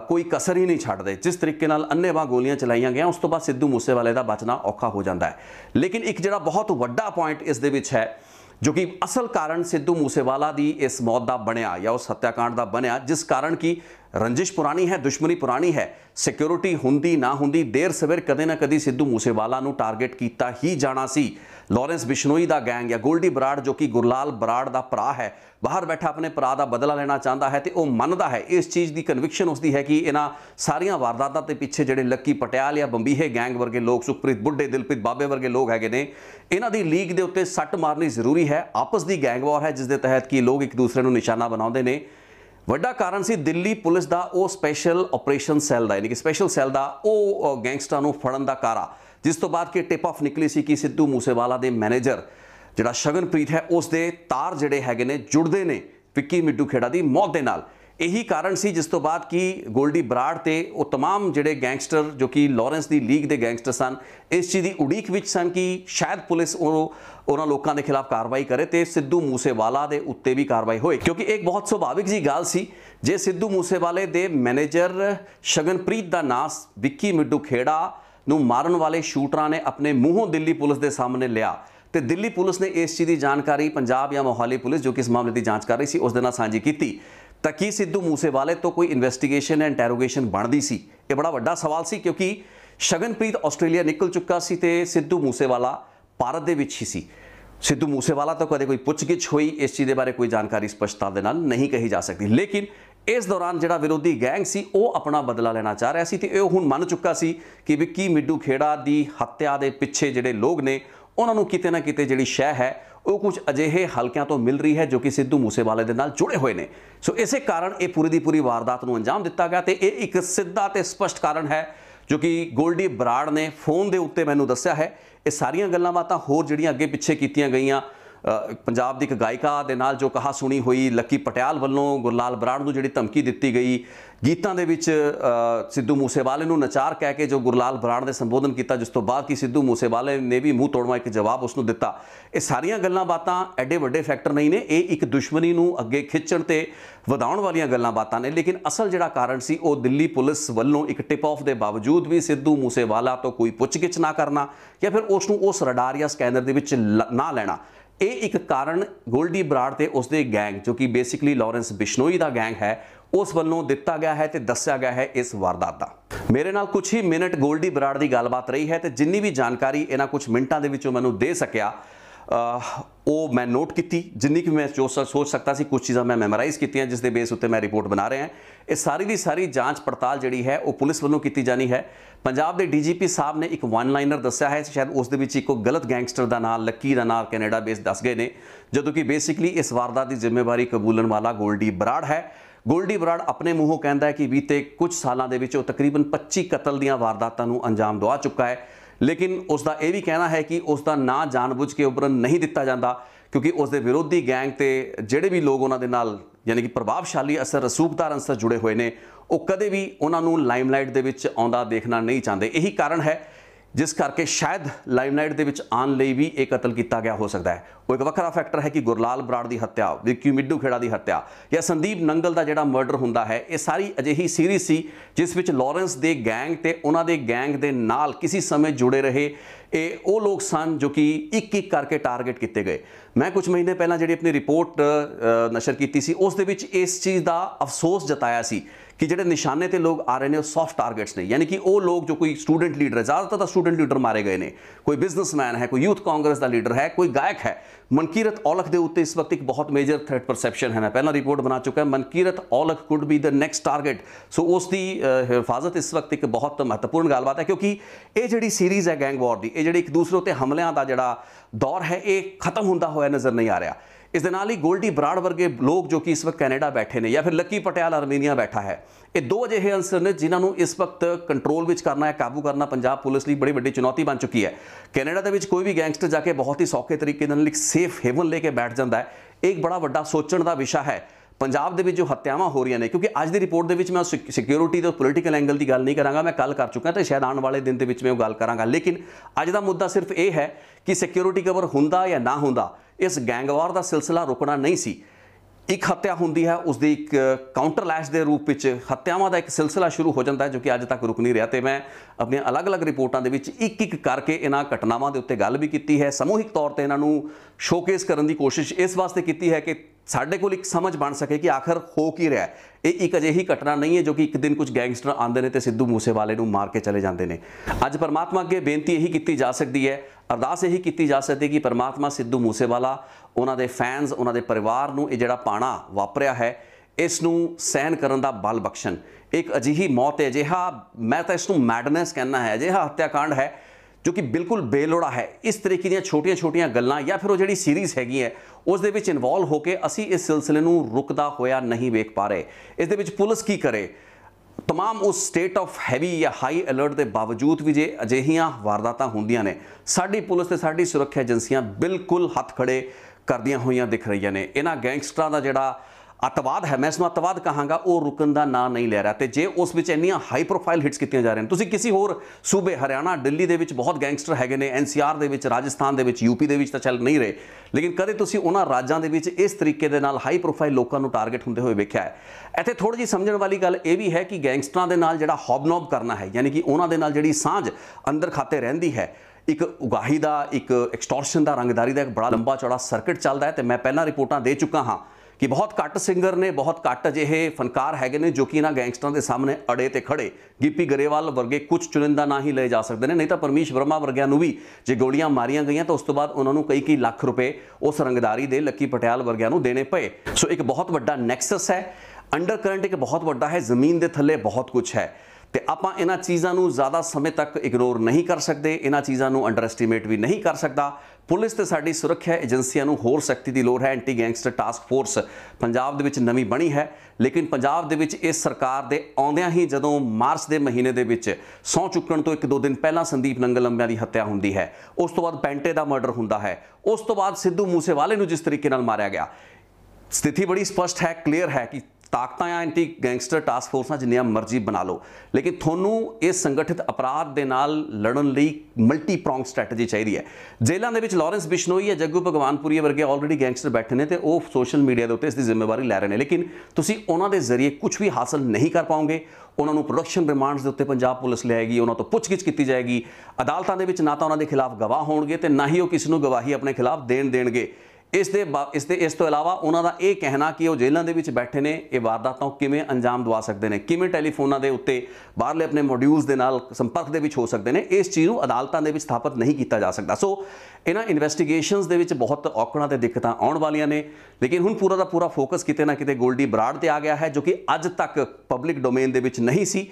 ਕੋਈ ਕਸਰ ਹੀ ਨਹੀਂ ਛੱਡਦੇ ਜਿਸ ਤਰੀਕੇ ਨਾਲ ਅੰਨੇਵਾ ਗੋਲੀਆਂ ਚਲਾਈਆਂ ਗਿਆ ਉਸ ਤੋਂ ਬਾਅਦ ਸਿੱਧੂ ਮੂਸੇਵਾਲੇ ਦਾ ਬਚਣਾ ਔਖਾ ਹੋ ਜਾਂਦਾ ਹੈ ਲੇਕਿਨ ਇੱਕ ਜਿਹੜਾ ਬਹੁਤ ਵੱਡਾ ਪੁਆਇੰਟ ਇਸ ਦੇ ਵਿੱਚ ਹੈ ਜੋ ਕਿ ਅਸਲ ਕਾਰਨ ਸਿੱਧੂ ਮੂਸੇਵਾਲਾ ਦੀ ਇਸ ਮੌਤ ਦਾ ਬਣਿਆ ਜਾਂ ਉਸ ਹੱਤਿਆਕਾਂਡ ਦਾ ਬਣਿਆ ਜਿਸ ਕਾਰਨ ਕਿ ਰੰਜਿਸ਼ ਪੁਰਾਣੀ ਹੈ ਦੁਸ਼ਮਣੀ ਪੁਰਾਣੀ ਹੈ ਸਿਕਿਉਰਿਟੀ ਹੁੰਦੀ ਨਾ ਹੁੰਦੀ ਦੇਰ ਸਵੇਰ ਕਦੇ ਨਾ ਕਦੀ ਸਿੱਧੂ ਮੂਸੇਵਾਲਾ ਨੂੰ ਟਾਰਗੇਟ ਕੀਤਾ ਹੀ ਜਾਣਾ ਸੀ ਲਾਰੈਂਸ ਬਿਸ਼ਨੋਈ ਦਾ ਗੈਂਗ ਜਾਂ ਗੋਲਡੀ ਬਰਾੜ ਜੋ ਕਿ ਗੁਰਲਾਲ ਬਰਾੜ ਦਾ ਭਰਾ ਹੈ ਬਾਹਰ ਬੈਠਾ ਆਪਣੇ ਭਰਾ ਦਾ ਬਦਲਾ ਲੈਣਾ ਚਾਹੁੰਦਾ ਹੈ ਤੇ ਉਹ ਮੰਨਦਾ ਹੈ ਇਸ ਚੀਜ਼ ਦੀ ਕਨਵਿਕਸ਼ਨ ਉਸ ਦੀ ਹੈ ਕਿ ਇਹਨਾਂ ਸਾਰੀਆਂ ਵਾਰਦਾਤਾਂ ਦੇ ਪਿੱਛੇ ਜਿਹੜੇ ਲੱਕੀ ਪਟਿਆਲ ਜਾਂ ਬੰਬੀਹੇ ਗੈਂਗ ਵਰਗੇ ਲੋਕ ਸੁਖਪ੍ਰੀਤ ਬੁੱਢੇ ਦਿਲਪ੍ਰੀਤ ਬਾਬੇ ਵਰਗੇ ਲੋਕ ਹੈਗੇ ਨੇ ਇਹਨਾਂ ਦੀ ਲੀਗ ਦੇ ਉੱਤੇ ਸੱਟ ਮਾਰਨੀ ਜ਼ਰੂਰੀ ਹੈ ਆਪਸ ਦੀ ਗੈਂਗ ਵਾਰ ਹੈ ਜਿਸ ਦੇ ਤਹਿਤ ਕਿ ਲੋਕ ਇੱਕ ਦੂਸਰੇ ਨੂੰ ਨਿਸ਼ਾਨਾ ਬਣਾਉਂਦੇ ਨੇ ਵੱਡਾ ਕਾਰਨ ਸੀ ਦਿੱਲੀ ਪੁਲਿਸ ਦਾ ਉਹ ਸਪੈਸ਼ਲ ਆਪਰੇਸ਼ਨ ਸੈੱਲ ਦਾ ਯਾਨੀ ਕਿ ਸਪੈਸ਼ਲ ਸੈੱਲ ਦਾ ਉਹ ਗੈਂਗਸਟਰਾਂ ਨੂੰ ਫੜਨ ਦਾ ਕਾਰਾ ਜਿਸ ਤੋਂ ਬਾਅਦ ਕਿ ਟਿਪ ਆਫ ਨਿਕਲੀ ਸੀ ਕਿ ਸਿੱਧੂ ਮੂਸੇਵਾਲਾ ਦੇ ਮੈਨੇਜਰ ਜਿਹੜਾ ਸ਼ਗਨਪ੍ਰੀਤ ਹੈ ਉਸ ਦੇ ਤਾਰ ਜਿਹੜੇ ਹੈਗੇ ਨੇ ਜੁੜਦੇ ਨੇ ਵਿੱਕੀ ਮਿੱਡੂ ਖੇੜਾ ਦੀ ਮੌਤ ਦੇ ਨਾਲ ਇਹੀ ਕਾਰਨ ਸੀ ਜਿਸ ਤੋਂ ਬਾਅਦ ਕਿ ਗੋਲਡੀ ਬਰਾੜ ਤੇ ਉਹ तमाम ਜਿਹੜੇ ਗੈਂਗਸਟਰ ਜੋ ਕਿ ਲਾਰੈਂਸ ਦੀ ਲੀਗ ਦੇ ਗੈਂਗਸਟਰ ਸਨ ਇਸ ਚੀਜ਼ ਦੀ ਉਡੀਕ ਵਿੱਚ ਸਨ ਕਿ ਸ਼ਾਇਦ ਪੁਲਿਸ ਉਹ ਉਹਨਾਂ ਲੋਕਾਂ ਦੇ ਖਿਲਾਫ ਕਾਰਵਾਈ ਕਰੇ ਤੇ ਸਿੱਧੂ ਮੂਸੇਵਾਲਾ ਦੇ ਉੱਤੇ ਵੀ ਕਾਰਵਾਈ ਹੋਏ ਕਿਉਂਕਿ ਇੱਕ ਬਹੁਤ ਸੁਭਾਵਿਕ ਜੀ ਗੱਲ ਸੀ ਜੇ ਸਿੱਧੂ ਮੂਸੇਵਾਲੇ ਦੇ ਮੈਨੇਜਰ ਸ਼ਗਨਪ੍ਰੀਤ ਦਾ ਨਾਸ ਵਿੱਕੀ ਮਿੱਡੂ ਖੇੜਾ ਨੂੰ ਮਾਰਨ ਵਾਲੇ ਸ਼ੂਟਰਾਂ ਨੇ ਆਪਣੇ ਮੂੰਹੋਂ ਦਿੱਲੀ ਪੁਲਿਸ ਦੇ ਸਾਹਮਣੇ ਲਿਆ ਤੇ ਦਿੱਲੀ ਪੁਲਿਸ ਨੇ ਇਸ ਚੀਜ਼ ਦੀ ਜਾਣਕਾਰੀ ਪੰਜਾਬ ਜਾਂ ਮੋਹਾਲੀ ਪੁਲਿਸ ਜੋ ਕਿ ਇਸ ਮਾਮਲੇ ਦੀ ਜਾਂਚ ਕਰ ਰਹੀ ਸੀ ਉਸ ਦੇ ਨਾਲ ਸਾਂਝੀ ਕੀਤੀ ਤਾਂ ਕੀ ਸਿੱਧੂ ਮੂਸੇਵਾਲੇ ਤੋਂ ਕੋਈ ਇਨਵੈਸਟੀਗੇਸ਼ਨ ਐਂਡ ਇੰਟਰੋਗੇਸ਼ਨ ਬਣਦੀ ਸੀ ਇਹ ਬੜਾ ਵੱਡਾ ਸਵਾਲ ਸੀ ਕਿਉਂਕਿ ਸ਼ਗਨਪ੍ਰੀਤ ਆਸਟ੍ਰੇਲੀਆ ਨਿਕਲ ਚੁੱਕਾ ਸੀ ਤੇ ਸਿੱਧੂ ਮੂਸੇਵਾਲਾ ਭਾਰਤ ਦੇ ਵਿੱਚ ਹੀ ਸੀ ਸਿੱਧੂ ਮੂਸੇਵਾਲਾ ਤੋਂ ਕਦੇ ਕੋਈ ਪੁੱਛਗਿੱਛ ਹੋਈ ਇਸ ਚੀਜ਼ ਦੇ ਬਾਰੇ ਕੋਈ ਜਾਣਕਾਰੀ ਸਪਸ਼ਟਤਾ ਦੇ ਨਾਲ ਨਹੀਂ ਕਹੀ ਜਾ ਸਕਦੀ ਲੇਕਿਨ ਇਸ ਦੌਰਾਨ ਜਿਹੜਾ ਵਿਰੋਧੀ ਗੈਂਗ ਸੀ ਉਹ ਆਪਣਾ ਬਦਲਾ ਲੈਣਾ ਚਾਹ ਰਿਹਾ ਸੀ ਤੇ ਇਹ ਹੁਣ ਮੰਨ ਚੁੱਕਾ ਸੀ ਕਿ ਵਿੱਕੀ ਮਿੱਡੂ ਖੇੜਾ ਦੀ ਹੱਤਿਆ ਦੇ ਪਿੱਛੇ ਜਿਹੜੇ ਲੋਕ ਨੇ ਉਹਨਾਂ ਨੂੰ ਕਿਤੇ ਨਾ ਕਿਤੇ ਜਿਹੜੀ ਸ਼ੈ ਹੈ ਉਹ ਕੁਝ ਅਜਿਹੇ ਹਲਕਿਆਂ ਤੋਂ ਮਿਲ ਰਹੀ ਹੈ ਜੋ ਕਿ ਸਿੱਧੂ ਮੂਸੇਵਾਲੇ ਦੇ ਨਾਲ ਜੁੜੇ ਹੋਏ ਨੇ ਸੋ ਇਸੇ ਕਾਰਨ ਇਹ ਪੂਰੀ ਦੀ ਪੂਰੀ ਵਾਰਦਾਤ ਨੂੰ ਅੰਜਾਮ ਦਿੱਤਾ ਗਿਆ ਤੇ ਇਹ ਇੱਕ ਸਿੱਧਾ ਤੇ ਸਪਸ਼ਟ ਕਾਰਨ ਹੈ ਜੋ ਕਿ ਗੋਲਡੀ ਬਰਾੜ ਨੇ ਫੋਨ ਦੇ ਉੱਤੇ ਮੈਨੂੰ ਦੱਸਿਆ ਹੈ ਇਹ ਸਾਰੀਆਂ ਗੱਲਾਂ ਬਾਤਾਂ ਹੋਰ ਜਿਹੜੀਆਂ ਅੱਗੇ ਪਿੱਛੇ ਕੀਤੀਆਂ ਗਈਆਂ ਪੰਜਾਬ ਦੀ ਇੱਕ ਗਾਇਕਾ ਦੇ ਨਾਲ ਜੋ ਕਹਾ ਸੁਣੀ ਹੋਈ ਲੱਕੀ ਪਟਿਆਲ ਵੱਲੋਂ ਗੁਰਲਾਲ ਬਰਾੜ ਨੂੰ ਜਿਹੜੀ ਧਮਕੀ ਦਿੱਤੀ ਗਈ ਗੀਤਾਂ ਦੇ ਵਿੱਚ ਸਿੱਧੂ ਮੂਸੇਵਾਲੇ ਨੂੰ ਨਚਾਰ ਕਹਿ ਕੇ ਜੋ ਗੁਰਲਾਲ ਬਰਾੜ ਦੇ ਸੰਬੋਧਨ ਕੀਤਾ ਜਿਸ ਤੋਂ ਬਾਅਦ ਕਿ ਸਿੱਧੂ ਮੂਸੇਵਾਲੇ ਨੇ ਵੀ ਮੂੰਹ ਤੋੜਵਾ ਇੱਕ ਜਵਾਬ ਉਸ ਨੂੰ ਦਿੱਤਾ ਇਹ ਸਾਰੀਆਂ ਗੱਲਾਂ ਬਾਤਾਂ ਐਡੇ ਵੱਡੇ ਫੈਕਟਰ ਨਹੀਂ ਨੇ ਇਹ ਇੱਕ ਦੁਸ਼ਮਣੀ ਨੂੰ ਅੱਗੇ ਖਿੱਚਣ ਤੇ ਵਧਾਉਣ ਵਾਲੀਆਂ ਗੱਲਾਂ ਬਾਤਾਂ ਨੇ ਲੇਕਿਨ ਅਸਲ ਜਿਹੜਾ ਕਾਰਨ ਸੀ ਉਹ ਦਿੱਲੀ ਪੁਲਿਸ ਵੱਲੋਂ ਇੱਕ ਟਿਪ ਆਫ ਦੇ ਬਾਵਜੂਦ ਵੀ ਸਿੱਧੂ ਮੂਸੇਵਾਲਾ ਤੋਂ ਕੋਈ ਪੁੱਛਗਿੱਛ ਨਾ ਕਰਨਾ ਜਾਂ ਫਿਰ ਉਸ ਨੂੰ ਉਸ ਰਡਾਰ ਜਾਂ ਸਕੈਨਰ ਦੇ ਵਿੱਚ ਨਾ ਲੈਣਾ ਇਹ ਇੱਕ ਕਾਰਨ ਗੋਲਡੀ ਬਰਾੜ ਤੇ ਉਸਦੇ ਗੈਂਗ ਜੋ ਕਿ ਬੇਸਿਕਲੀ ਲਾਰੈਂਸ ਬਿਸ਼ਨੋਈ ਦਾ ਗੈਂਗ ਹੈ ਉਸ ਵੱਲੋਂ ਦਿੱਤਾ ਗਿਆ ਹੈ ਤੇ ਦੱਸਿਆ ਗਿਆ ਹੈ ਇਸ ਵਾਰਦਾਤ ਦਾ ਮੇਰੇ ਨਾਲ ਕੁਝ ਹੀ ਮਿੰਟ ਗੋਲਡੀ ਬਰਾੜ ਦੀ ਗੱਲਬਾਤ ਰਹੀ ਹੈ ਤੇ ਜਿੰਨੀ ਵੀ ਜਾਣਕਾਰੀ ਇਹਨਾਂ ਕੁਝ ਮਿੰਟਾਂ ਦੇ ਵਿੱਚੋਂ ਮੈਨੂੰ ਦੇ ਸਕਿਆ ਉਹ ਮੈਂ ਨੋਟ ਕੀਤੀ ਜਿੰਨੀ ਕਿ ਮੈਂ ਸੋਚ ਸਕਦਾ ਸੀ ਕੁਝ ਚੀਜ਼ਾਂ ਮੈਂ ਮੈਮੋਰਾਈਜ਼ ਕੀਤੀਆਂ ਜਿਸ ਦੇ ਬੇਸ ਉੱਤੇ ਮੈਂ ਰਿਪੋਰਟ ਬਣਾ ਰਿਹਾ ਹਾਂ ਇਹ ਸਾਰੀ ਦੀ ਸਾਰੀ ਜਾਂਚ ਪੜਤਾਲ ਜਿਹੜੀ ਹੈ ਉਹ ਪੁਲਿਸ ਵੱਲੋਂ ਕੀਤੀ ਜਾਣੀ ਹੈ ਪੰਜਾਬ ਦੇ ਡੀਜੀਪੀ ਸਾਹਿਬ ਨੇ ਇੱਕ ਵਨ ਲਾਈਨਰ ਦੱਸਿਆ ਹੈ ਸ਼ਾਇਦ ਉਸ ਦੇ ਵਿੱਚ ਇੱਕੋ ਗਲਤ ਗੈਂਗਸਟਰ ਦਾ ਨਾਮ ਲੱਕੀ ਦਾ ਨਾਮ ਕੈਨੇਡਾ ਬੇਸ ਦੱਸ ਗਏ ਨੇ ਜਦੋਂ ਕਿ ਬੇਸਿਕਲੀ ਇਸ ਵਾਰਦਾਤ ਦੀ ਜ਼ਿੰਮੇਵਾਰੀ ਕਬੂਲਣ ਵਾਲਾ ਗੋਲਡੀ ਬਰਾੜ ਹੈ ਗੋਲਡੀ ਬਰਾੜ ਆਪਣੇ ਮੂੰਹੋਂ ਕਹਿੰਦਾ ਹੈ ਕਿ ਬੀਤੇ ਕੁਝ ਸਾਲਾਂ ਦੇ ਵਿੱਚ ਉਹ ਤਕਰੀਬਨ 25 ਕਤਲ ਦੀਆਂ ਵਾਰਦਾਤਾਂ ਨੂੰ ਅੰਜਾਮ ਦਵਾ ਚੁੱਕਾ ਹੈ ਲੇਕਿਨ ਉਸ ਦਾ ਇਹ ਵੀ ਕਹਿਣਾ ਹੈ ਕਿ ਉਸ ਦਾ ਨਾਂ ਜਾਣਬੁੱਝ ਕੇ ਉਪਰ ਨਹੀਂ ਦਿੱਤਾ ਜਾਂਦਾ ਕਿਉਂਕਿ ਉਸ ਦੇ ਵਿਰੋਧੀ ਗੈਂਗ ਤੇ ਜਿਹੜੇ ਵੀ ਲੋਕ ਉਹਨਾਂ ਦੇ ਨਾਲ ਯਾਨੀ ਕਿ ਪ੍ਰਭਾਵਸ਼ਾਲੀ ਅਸਰ ਰਸੂਖਦਾਰ ਅੰਸਰ ਜੁੜੇ ਹੋਏ ਨੇ ਉਹ ਕਦੇ ਵੀ ਉਹਨਾਂ ਨੂੰ ਲਾਈਮਲਾਈਟ ਦੇ ਵਿੱਚ ਆਉਂਦਾ ਦੇਖਣਾ ਨਹੀਂ ਚਾਹੁੰਦੇ ਇਹੀ ਕਾਰਨ ਹੈ ਜਿਸ ਕਰਕੇ ਸ਼ਾਇਦ ਲਾਈਮਲਾਈਟ ਦੇ ਵਿੱਚ ਆਨ ਲਈ ਵੀ ਇਹ ਕਤਲ ਕੀਤਾ ਗਿਆ ਹੋ ਸਕਦਾ ਹੈ ਉਹ ਇੱਕ ਵੱਖਰਾ ਫੈਕਟਰ ਹੈ ਕਿ ਗੁਰਲਾਲ ਬਰਾੜ ਦੀ ਹੱਤਿਆ ਵਿਕੀ ਮਿੱਡੂ ਖੇੜਾ ਦੀ ਹੱਤਿਆ ਜਾਂ ਸੰਦੀਪ ਨੰਗਲ ਦਾ ਜਿਹੜਾ ਮਰਡਰ ਹੁੰਦਾ ਹੈ ਇਹ ਸਾਰੀ ਅਜਿਹੀ ਸੀਰੀਜ਼ ਸੀ ਜਿਸ ਵਿੱਚ ਲਾਰੈਂਸ ਦੇ ਗੈਂਗ ਤੇ ਉਹਨਾਂ ਦੇ ਗੈਂਗ ਦੇ ਨਾਲ ਕਿਸੇ ਸਮੇਂ ਜੁੜੇ ਰਹੇ ਇਹ ਉਹ ਲੋਕ ਸਨ ਜੋ ਕਿ ਇੱਕ ਇੱਕ ਕਰਕੇ ਟਾਰਗੇਟ ਕੀਤੇ ਗਏ ਮੈਂ ਕੁਝ ਮਹੀਨੇ ਪਹਿਲਾਂ ਜਿਹੜੀ ਆਪਣੀ ਰਿਪੋਰਟ ਨਸ਼ਰ ਕੀਤੀ ਸੀ ਉਸ ਦੇ ਵਿੱਚ ਇਸ ਚੀਜ਼ ਦਾ ਅਫਸੋਸ ਜਤਾਇਆ ਸੀ ਕਿ ਜਿਹੜੇ ਨਿਸ਼ਾਨੇ ਤੇ ਲੋਕ ਆ ਰਹੇ ਨੇ ਉਹ ਸੌਫਟ ਟਾਰਗੇਟਸ ਨੇ ਯਾਨੀ ਕਿ ਉਹ ਲੋਕ ਜੋ ਕੋਈ ਸਟੂਡੈਂਟ ਲੀਡਰ ਹੈ ਜ਼ਿਆਦਾਤਰ ਤਾਂ ਸਟੂਡੈਂਟ ਲੀਡਰ ਮਾਰੇ ਗਏ ਨੇ ਕੋਈ ਬਿਜ਼ਨਸਮੈਨ ਹੈ ਕੋਈ ਯੂਥ ਕਾਂਗਰਸ ਦਾ ਲੀਡਰ ਹੈ ਕੋਈ ਗਾਇਕ ਹੈ ਮਨਕੀਰਤ ਔਲਖ ਦੇ ਉੱਤੇ ਇਸ ਵਕਤ ਇੱਕ ਬਹੁਤ ਮੇਜਰ ਥ੍ਰੈਟ ਪਰਸੈਪਸ਼ਨ ਹੈ ਮੈਂ ਪਹਿਲਾਂ ਰਿਪੋਰਟ ਬਣਾ ਚੁੱਕਾ Mankirt Aulakh could be the next target so ਉਸ ਦੀ ਹਿਫਾਜ਼ਤ ਇਸ ਵਕਤ ਇੱਕ ਬਹੁਤ ਮਹੱਤਵਪੂਰਨ ਗੱਲਬਾਤ ਹੈ ਕਿਉਂਕਿ ਇਹ ਜਿਹੜੀ ਸੀਰੀਜ਼ ਹੈ ਗੈਂਗ ਵਾਰ ਦੀ ਇਹ ਜਿਹੜੀ ਇੱਕ ਦੂਸਰੇ ਉੱਤੇ ਹਮਲਿਆਂ ਦਾ ਜਿਹੜਾ ਦੌਰ ਹੈ ਇਹ ਖਤਮ ਹੁੰਦਾ ਹੋਇਆ ਨਜ਼ਰ ਨਹੀਂ ਆ ਰਿਹਾ ਇਸ ਦੇ ਨਾਲ ਹੀ ਗੋਲਡੀ ਬਰਾੜ ਵਰਗੇ ਲੋਕ ਜੋ ਕਿ ਇਸ ਵਕਤ ਕੈਨੇਡਾ ਬੈਠੇ ਨੇ ਜਾਂ ਫਿਰ ਲੱਕੀ ਪਟਿਆਲ ਅਰਮੀਨੀਆ ਬੈਠਾ ਹੈ ਇਹ ਦੋ ਅਜਿਹੇ ਅੰਸਰ ਨੇ ਜਿਨ੍ਹਾਂ ਨੂੰ ਇਸ ਵਕਤ ਕੰਟਰੋਲ ਵਿੱਚ ਕਰਨਾ ਹੈ ਕਾਬੂ ਕਰਨਾ ਪੰਜਾਬ ਪੁਲਿਸ ਲਈ ਬੜੀ ਵੱਡੀ ਚੁਣੌਤੀ ਬਣ ਚੁੱਕੀ ਹੈ ਕੈਨੇਡਾ ਦੇ ਵਿੱਚ ਕੋਈ ਵੀ ਗੈਂਗਸਟਰ ਜਾ ਕੇ ਬਹੁਤ ਹੀ ਸੌਖੇ ਤਰੀਕੇ ਨਾਲ ਇੱਕ ਸੇਫ ਹੈਵਨ ਲੈ ਕੇ ਬੈਠ ਜਾਂਦਾ ਹੈ ਇੱਕ ਬੜਾ ਵੱਡਾ ਸੋਚਣ ਦਾ ਵਿਸ਼ਾ ਹੈ ਪੰਜਾਬ ਦੇ ਵਿੱਚ ਜੋ ਹੱਤਿਆਵਾਂ ਹੋ ਰਹੀਆਂ ਨੇ ਕਿਉਂਕਿ ਅੱਜ ਦੀ ਰਿਪੋਰਟ ਦੇ ਵਿੱਚ ਮੈਂ ਸਿਕਿਉਰਿਟੀ ਤੇ ਪੋਲੀਟੀਕਲ ਐਂਗਲ ਦੀ ਗੱਲ ਨਹੀਂ ਕਰਾਂਗਾ ਮੈਂ ਕੱਲ ਕਰ ਚੁੱਕਾ ਤੇ ਸ਼ਾਇਦ ਆਉਣ ਵਾਲੇ ਦਿਨ ਦੇ ਵਿੱਚ ਮੈਂ ਉਹ ਗੱਲ ਕਰਾਂਗਾ ਲੇਕਿਨ ਅੱਜ ਦਾ ਮੁੱਦਾ ਸਿਰਫ ਇਹ ਹੈ ਕਿ ਸਿਕਿਉਰਿਟੀ ਕਵਰ ਹੁੰਦਾ ਜਾਂ ਨਾ ਹੁੰਦਾ ਇਸ ਗੈਂਗਵਾਰ ਦਾ ਸਿਲਸਿਲਾ ਰੁਕਣਾ ਨਹੀਂ ਸੀ ਇੱਕ ਹੱਤਿਆ ਹੁੰਦੀ ਹੈ ਉਸ ਦੀ ਇੱਕ ਕਾਊਂਟਰ ਲੈਸ਼ ਦੇ ਰੂਪ ਵਿੱਚ ਹੱਤਿਆਵਾਂ ਦਾ ਇੱਕ ਸਿਲਸਿਲਾ ਸ਼ੁਰੂ ਹੋ ਜਾਂਦਾ ਹੈ ਜੋ ਕਿ ਅੱਜ ਤੱਕ ਰੁਕ ਨਹੀਂ ਰਿਹਾ ਤੇ ਮੈਂ ਆਪਣੀਆਂ ਅਲੱਗ-ਅਲੱਗ ਰਿਪੋਰਟਾਂ ਦੇ ਵਿੱਚ ਇੱਕ-ਇੱਕ ਕਰਕੇ ਇਹਨਾਂ ਘਟਨਾਵਾਂ ਦੇ ਉੱਤੇ ਗੱਲ ਵੀ ਕੀਤੀ ਹੈ ਸਮੂਹਿਕ ਤੌਰ ਤੇ ਇਹਨਾਂ ਨੂੰ ਸ਼ੋਕੇਸ ਕਰਨ ਦੀ ਕੋਸ਼ਿਸ਼ ਇਸ ਵਾਸਤੇ ਕੀਤੀ ਹੈ ਕਿ ਸਾਡੇ ਕੋਲ ਇੱਕ ਸਮਝ ਬਣ ਸਕੇ ਕਿ ਆਖਰ ਹੋ ਕੀ ਰਿਹਾ ਇਹ ਇੱਕ ਅਜਿਹੀ ਘਟਨਾ ਨਹੀਂ ਹੈ ਜੋ ਕਿ ਇੱਕ ਦਿਨ ਕੁਝ ਗੈਂਗਸਟਰ ਆਂਦੇ ਨੇ ਤੇ ਸਿੱਧੂ ਮੂਸੇਵਾਲੇ ਨੂੰ ਮਾਰ ਕੇ ਚਲੇ ਜਾਂਦੇ ਨੇ ਅੱਜ ਪਰਮਾਤਮਾ ਅੱਗੇ ਬੇਨਤੀ ਇਹੀ ਕੀਤੀ ਜਾ ਸਕਦੀ ਹੈ ਅਰਦਾਸ ਇਹੀ ਕੀਤੀ ਜਾ ਸਕਦੀ ਕਿ ਪਰਮਾਤਮਾ ਸਿੱਧੂ ਮੂਸੇਵਾਲਾ ਉਹਨਾਂ ਦੇ ਫੈਨਸ ਉਹਨਾਂ ਦੇ ਪਰਿਵਾਰ ਨੂੰ ਇਹ ਜਿਹੜਾ ਪਾਣਾ ਵਾਪਰਿਆ ਹੈ ਇਸ ਨੂੰ ਸਹਿਨ ਕਰਨ ਦਾ ਬਲ ਬਖਸ਼ਣ ਇੱਕ ਅਜੀਹੀ ਮੌਤ ਹੈ ਜਿਹਾ ਮੈਂ ਤਾਂ ਇਸ ਨੂੰ ਮੈਡਨੈਸ ਕਹਿਣਾ ਹੈ ਜਿਹਾ ਹੱਤਿਆਕਾਂਡ ਹੈ ਜੋ ਕਿ ਬਿਲਕੁਲ ਬੇਲੋੜਾ ਹੈ ਇਸ ਤਰੀਕੇ ਦੀਆਂ ਛੋਟੀਆਂ-ਛੋਟੀਆਂ ਗੱਲਾਂ ਜਾਂ ਫਿਰ ਉਹ ਜਿਹੜੀ ਸੀਰੀਜ਼ ਹੈਗੀ ਹੈ ਉਸ ਦੇ ਵਿੱਚ ਇਨਵੋਲ ਹੋ ਕੇ ਅਸੀਂ ਇਸ ਸਿਲਸਿਲੇ ਨੂੰ ਰੁਕਦਾ ਹੋਇਆ ਨਹੀਂ ਵੇਖ ਪਾ ਰਹੇ ਇਸ ਦੇ ਵਿੱਚ ਪੁਲਿਸ ਕੀ ਕਰੇ ਤਮਾਮ ਉਸ ਸਟੇਟ ਆਫ ਹੈਵੀ ਜਾਂ ਹਾਈ ਅਲਰਟ ਦੇ ਬਾਵਜੂਦ ਵੀ ਜੇ ਅਜਿਹੀਆਂ ਵਾਰਦਾਤਾਂ ਹੁੰਦੀਆਂ ਨੇ ਸਾਡੀ ਪੁਲਿਸ ਤੇ ਸਾਡੀ ਸੁਰੱਖਿਆ ਏਜੰਸੀਆਂ ਬਿਲਕੁਲ ਹੱਥ ਖੜੇ ਕਰਦੀਆਂ ਹੋਈਆਂ ਦਿਖ ਰਹੀਆਂ ਨੇ ਇਹਨਾਂ ਗੈਂਗਸਟਰਾਂ ਦਾ ਜਿਹੜਾ ਅਤਵਾਦ ਹੈ ਮੈਂ ਇਸ ਨੂੰ ਅਤਵਾਦ ਕਹਾਂਗਾ ਉਹ ਰੁਕਣ ਦਾ ਨਾਂ ਨਹੀਂ ਲੈ ਰਿਹਾ ਤੇ ਜੇ ਉਸ ਵਿੱਚ ਇੰਨੀਆਂ ਹਾਈ ਪ੍ਰੋਫਾਈਲ ਹਿੱਟਸ ਕੀਤੀਆਂ ਜਾ ਰਹੀਆਂ ਨੇ ਤੁਸੀਂ ਕਿਸੇ ਹੋਰ ਸੂਬੇ ਹਰਿਆਣਾ ਦਿੱਲੀ ਦੇ ਵਿੱਚ ਬਹੁਤ ਗੈਂਗਸਟਰ ਹੈਗੇ ਨੇ ਐਨਸੀਆਰ ਦੇ ਵਿੱਚ ਰਾਜਸਥਾਨ ਦੇ ਵਿੱਚ ਯੂਪੀ ਦੇ ਵਿੱਚ ਤਾਂ ਚੱਲ ਨਹੀਂ ਰਹੇ ਲੇਕਿਨ ਕਦੇ ਤੁਸੀਂ ਉਹਨਾਂ ਰਾਜਾਂ ਦੇ ਵਿੱਚ ਇਸ ਤਰੀਕੇ ਦੇ ਨਾਲ ਹਾਈ ਪ੍ਰੋਫਾਈਲ ਲੋਕਾਂ ਨੂੰ ਟਾਰਗੇਟ ਹੁੰਦੇ ਹੋਏ ਵੇਖਿਆ ਹੈ ਇੱਥੇ ਥੋੜੀ ਜੀ ਸਮਝਣ ਵਾਲੀ ਗੱਲ ਇਹ ਵੀ ਹੈ ਕਿ ਗੈਂਗਸਟਰਾਂ ਦੇ ਨਾਲ ਜਿਹੜਾ ਹੌਬਨੌਬ ਕਰਨਾ ਹੈ ਯਾਨੀ ਕਿ ਉਹਨਾਂ ਦੇ ਨਾਲ ਜਿਹੜੀ ਸਾਂਝ ਅੰਦਰ ਖਾਤੇ ਰਹਿੰਦੀ ਹੈ ਇੱਕ ਉਗਾਹੀ ਦਾ ਇੱਕ ਐਕਸਟੋਰਸ਼ਨ ਦਾ ਰੰਗਦਾਰੀ ਦਾ ਇੱਕ ਬੜਾ ਲੰਬਾ ਚੌੜਾ ਸਰਕਟ ਚੱਲਦਾ ਹੈ ਤੇ ਮੈਂ ਪਹਿਲਾਂ ਰਿਪੋਰਟਾਂ ਦੇ ਚੁੱਕਾ ਹਾਂ ਕਿ ਬਹੁਤ ਘੱਟ ਸਿੰਗਰ ਨੇ ਬਹੁਤ ਘੱਟ ਅਜਿਹੇ ਫਨਕਾਰ ਹੈਗੇ ਨੇ ਜੋ ਕਿ ਇਹਨਾਂ ਗੈਂਗਸਟਰਾਂ ਦੇ ਸਾਹਮਣੇ ਅੜੇ ਤੇ ਖੜੇ ਗਿੱਪੀ ਗਰੇਵਾਲ ਵਰਗੇ ਕੁਝ ਚੁਣਿੰਦਾ ਨਾ ਹੀ ਲਏ ਜਾ ਸਕਦੇ ਨੇ ਨਹੀਂ ਤਾਂ ਪਰਮੇਸ਼ ਵਰਮਾ ਵਰਗਿਆਂ ਨੂੰ ਵੀ ਜੇ ਗੋਲੀਆਂ ਮਾਰੀਆਂ ਗਈਆਂ ਤਾਂ ਉਸ ਤੋਂ ਬਾਅਦ ਉਹਨਾਂ ਨੂੰ ਕਈ ਕਈ ਲੱਖ ਰੁਪਏ ਉਸ ਰੰਗਦਾਰੀ ਦੇ ਲੱਕੀ ਪਟਿਆਲ ਵਰਗਿਆਂ ਨੂੰ ਦੇਣੇ ਪਏ ਸੋ ਇੱਕ ਬਹੁਤ ਵੱਡਾ ਨੈਕਸਸ ਹੈ ਅੰਡਰ ਕਰੰਟ ਇੱਕ ਬਹੁਤ ਵੱਡਾ ਹੈ ਜ਼ਮੀਨ ਦੇ ਥੱਲੇ ਬਹੁਤ ਕੁਝ ਹੈ ਤੇ ਆਪਾਂ ਇਹਨਾਂ ਚੀਜ਼ਾਂ ਨੂੰ ਜ਼ਿਆਦਾ ਸਮੇਂ ਤੱਕ ਇਗਨੋਰ ਨਹੀਂ ਕਰ ਸਕਦੇ ਇਹਨਾਂ ਚੀਜ਼ਾਂ ਨੂੰ ਅੰਡਰ ਐਸਟੀਮੇਟ ਵੀ ਨਹੀਂ ਕਰ ਸਕਦਾ ਪੁਲਿਸ ਤੇ ਸਾਡੀ ਸੁਰੱਖਿਆ ਏਜੰਸੀਆਂ ਨੂੰ ਹੋਰ ਸਖਤੀ ਦੀ ਲੋੜ ਹੈ anti gangster task force Punjab ਦੇ ਵਿੱਚ ਨਵੀਂ ਬਣੀ ਹੈ ਲੇਕਿਨ ਪੰਜਾਬ ਦੇ ਵਿੱਚ ਇਸ ਸਰਕਾਰ ਦੇ ਆਉਂਦਿਆਂ ਹੀ ਜਦੋਂ ਮਾਰਚ ਦੇ ਮਹੀਨੇ ਦੇ ਵਿੱਚ ਸੌ ਚੁੱਕਣ ਤੋਂ ਇੱਕ ਦੋ ਦਿਨ ਪਹਿਲਾਂ ਸੰਦੀਪ ਨੰਗਲੰਬਿਆਂ ਦੀ ਹੱਤਿਆ ਹੁੰਦੀ ਹੈ ਉਸ ਤੋਂ ਬਾਅਦ ਪੈਂਟੇ ਦਾ ਮਰਡਰ ਹੁੰਦਾ ਹੈ ਉਸ ਤੋਂ ਬਾਅਦ ਸਿੱਧੂ ਮੂਸੇਵਾਲੇ ਨੂੰ ਜਿਸ ਤਰੀਕੇ ਨਾਲ ਮਾਰਿਆ ਗਿਆ ਸਥਿਤੀ ਬੜੀ ਸਪਸ਼ਟ ਹੈ ਕਲੀਅਰ ਹੈ ਕਿ ਤਾਕਤਾਂ ਆ ਐਂਟੀ ਗੈਂਗਸਟਰ ਟਾਸਕ ਫੋਰਸਾਂ ਜਿੰਨੀਆਂ ਮਰਜ਼ੀ ਬਣਾ ਲਓ ਲੇਕਿਨ ਤੁਹਾਨੂੰ ਇਹ ਸੰਗਠਿਤ ਅਪਰਾਧ ਦੇ ਨਾਲ ਲੜਨ ਲਈ ਮਲਟੀ ਪ੍ਰੋਂਗ ਸਟ੍ਰੈਟਜੀ ਚਾਹੀਦੀ ਹੈ ਜੇਲ੍ਹਾਂ ਦੇ ਵਿੱਚ ਲਾਰੈਂਸ ਬਿਸ਼ਨੋਈ ਜਾਂ ਜੱਗੂ ਭਗਵਾਨਪੁਰੀ ਵਰਗੇ ਆਲਰੇਡੀ ਗੈਂਗਸਟਰ ਬੈਠੇ ਨੇ ਤੇ ਉਹ ਸੋਸ਼ਲ ਮੀਡੀਆ ਦੇ ਉੱਤੇ ਇਸ ਦੀ ਜ਼ਿੰਮੇਵਾਰੀ ਲੈ ਰਹੇ ਨੇ ਲੇਕਿਨ ਤੁਸੀਂ ਉਹਨਾਂ ਦੇ ਜ਼ਰੀਏ ਕੁਝ ਵੀ ਹਾਸਲ ਨਹੀਂ ਕਰ ਪਾਓਗੇ ਉਹਨਾਂ ਨੂੰ ਪ੍ਰੋਡਕਸ਼ਨ ਰਿਮਾਂਡਸ ਦੇ ਉੱਤੇ ਪੰਜਾਬ ਪੁਲਿਸ ਲਿਆਏਗੀ ਉਹਨਾਂ ਤੋਂ ਪੁੱਛਗਿੱਛ ਕੀਤੀ ਜਾਏਗੀ ਅਦਾਲਤਾਂ ਦੇ ਵਿੱਚ ਨਾ ਤਾਂ ਉਹਨਾਂ ਦੇ ਖਿਲਾਫ ਗਵਾਹ ਹੋਣਗੇ ਤੇ ਨਾ ਹੀ ਉਹ ਕਿਸੇ ਨੂੰ ਗਵਾਹੀ ਆਪਣੇ ਖਿਲਾਫ ਦੇਣ ਦੇਣਗੇ ਇਸ ਦੇ ਇਸ ਦੇ ਇਸ ਤੋਂ ਇਲਾਵਾ ਉਹਨਾਂ ਦਾ ਇਹ ਕਹਿਣਾ ਕਿ ਉਹ ਜੇਲ੍ਹਾਂ ਦੇ ਵਿੱਚ ਬੈਠੇ ਨੇ ਇਹ ਵਾਰਦਾਤਾਂ ਕਿਵੇਂ ਅੰਜਾਮ ਦਵਾ ਸਕਦੇ ਨੇ ਕਿਵੇਂ ਟੈਲੀਫੋਨਾਂ ਦੇ ਉੱਤੇ ਬਾਹਰਲੇ ਆਪਣੇ ਮੋਡਿਊਲਸ ਦੇ ਨਾਲ ਸੰਪਰਕ ਦੇ ਵਿੱਚ ਹੋ ਸਕਦੇ ਨੇ ਇਸ ਚੀਜ਼ ਨੂੰ ਅਦਾਲਤਾਂ ਦੇ ਵਿੱਚ ਸਥਾਪਿਤ ਨਹੀਂ ਕੀਤਾ ਜਾ ਸਕਦਾ ਸੋ ਇਹਨਾਂ ਇਨਵੈਸਟੀਗੇਸ਼ਨਸ ਦੇ ਵਿੱਚ ਬਹੁਤ ਔਕੜਾਂ ਤੇ ਦਿੱਕਤਾਂ ਆਉਣ ਵਾਲੀਆਂ ਨੇ ਲੇਕਿਨ ਹੁਣ ਪੂਰਾ ਦਾ ਪੂਰਾ ਫੋਕਸ ਕਿਤੇ ਨਾ ਕਿਤੇ ਗੋਲਡੀ ਬਰਾੜ ਤੇ ਆ ਗਿਆ ਹੈ ਜੋ ਕਿ ਅੱਜ ਤੱਕ ਪਬਲਿਕ ਡੋਮੇਨ ਦੇ ਵਿੱਚ ਨਹੀਂ ਸੀ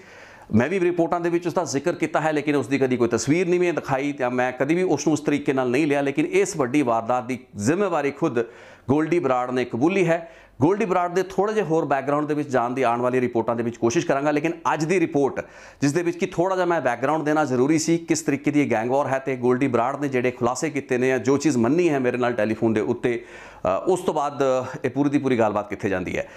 ਮੈਂ ਵੀ ਰਿਪੋਰਟਾਂ ਦੇ ਵਿੱਚ ਉਸ ਦਾ ਜ਼ਿਕਰ ਕੀਤਾ ਹੈ ਲੇਕਿਨ ਉਸ ਦੀ ਕਦੀ ਕੋਈ ਤਸਵੀਰ ਨਹੀਂ ਮੈਂ ਦਿਖਾਈ ਤੇ ਮੈਂ ਕਦੀ ਵੀ ਉਸ ਨੂੰ ਉਸ ਤਰੀਕੇ ਨਾਲ ਨਹੀਂ ਲਿਆ ਲੇਕਿਨ ਇਸ ਵੱਡੀ ਵਾਰਦਾਤ ਦੀ ਜ਼ਿੰਮੇਵਾਰੀ ਖੁਦ ਗੋਲਡੀ ਬਰਾੜ ਨੇ ਕਬੂਲੀ ਹੈ ਗੋਲਡੀ ਬਰਾੜ ਦੇ ਥੋੜਾ ਜਿਹਾ ਹੋਰ ਬੈਕਗ੍ਰਾਉਂਡ ਦੇ ਵਿੱਚ ਜਾਣ ਦੀ ਆਉਣ ਵਾਲੀ ਰਿਪੋਰਟਾਂ ਦੇ ਵਿੱਚ ਕੋਸ਼ਿਸ਼ ਕਰਾਂਗਾ ਲੇਕਿਨ ਅੱਜ ਦੀ ਰਿਪੋਰਟ ਜਿਸ ਦੇ ਵਿੱਚ ਕਿ ਥੋੜਾ ਜਿਹਾ ਮੈਂ ਬੈਕਗ੍ਰਾਉਂਡ ਦੇਣਾ ਜ਼ਰੂਰੀ ਸੀ ਕਿਸ ਤਰੀਕੇ ਦੀ ਇਹ ਗੈਂਗਵਾਰ ਹੈ ਤੇ ਗੋਲਡੀ ਬਰਾੜ ਨੇ ਜਿਹੜੇ ਖੁਲਾਸੇ ਕੀਤੇ ਨੇ ਜਾਂ ਜੋ ਚੀਜ਼ ਮੰਨੀ ਹੈ ਮੇਰੇ ਨਾਲ ਟੈਲੀਫੋਨ ਦੇ ਉੱਤੇ ਉਸ ਤੋਂ ਬਾਅਦ ਇਹ ਪੂਰੀ ਦੀ ਪੂਰੀ ਗੱਲਬਾਤ ਕਿੱਥੇ ਜਾਂਦੀ ਹੈ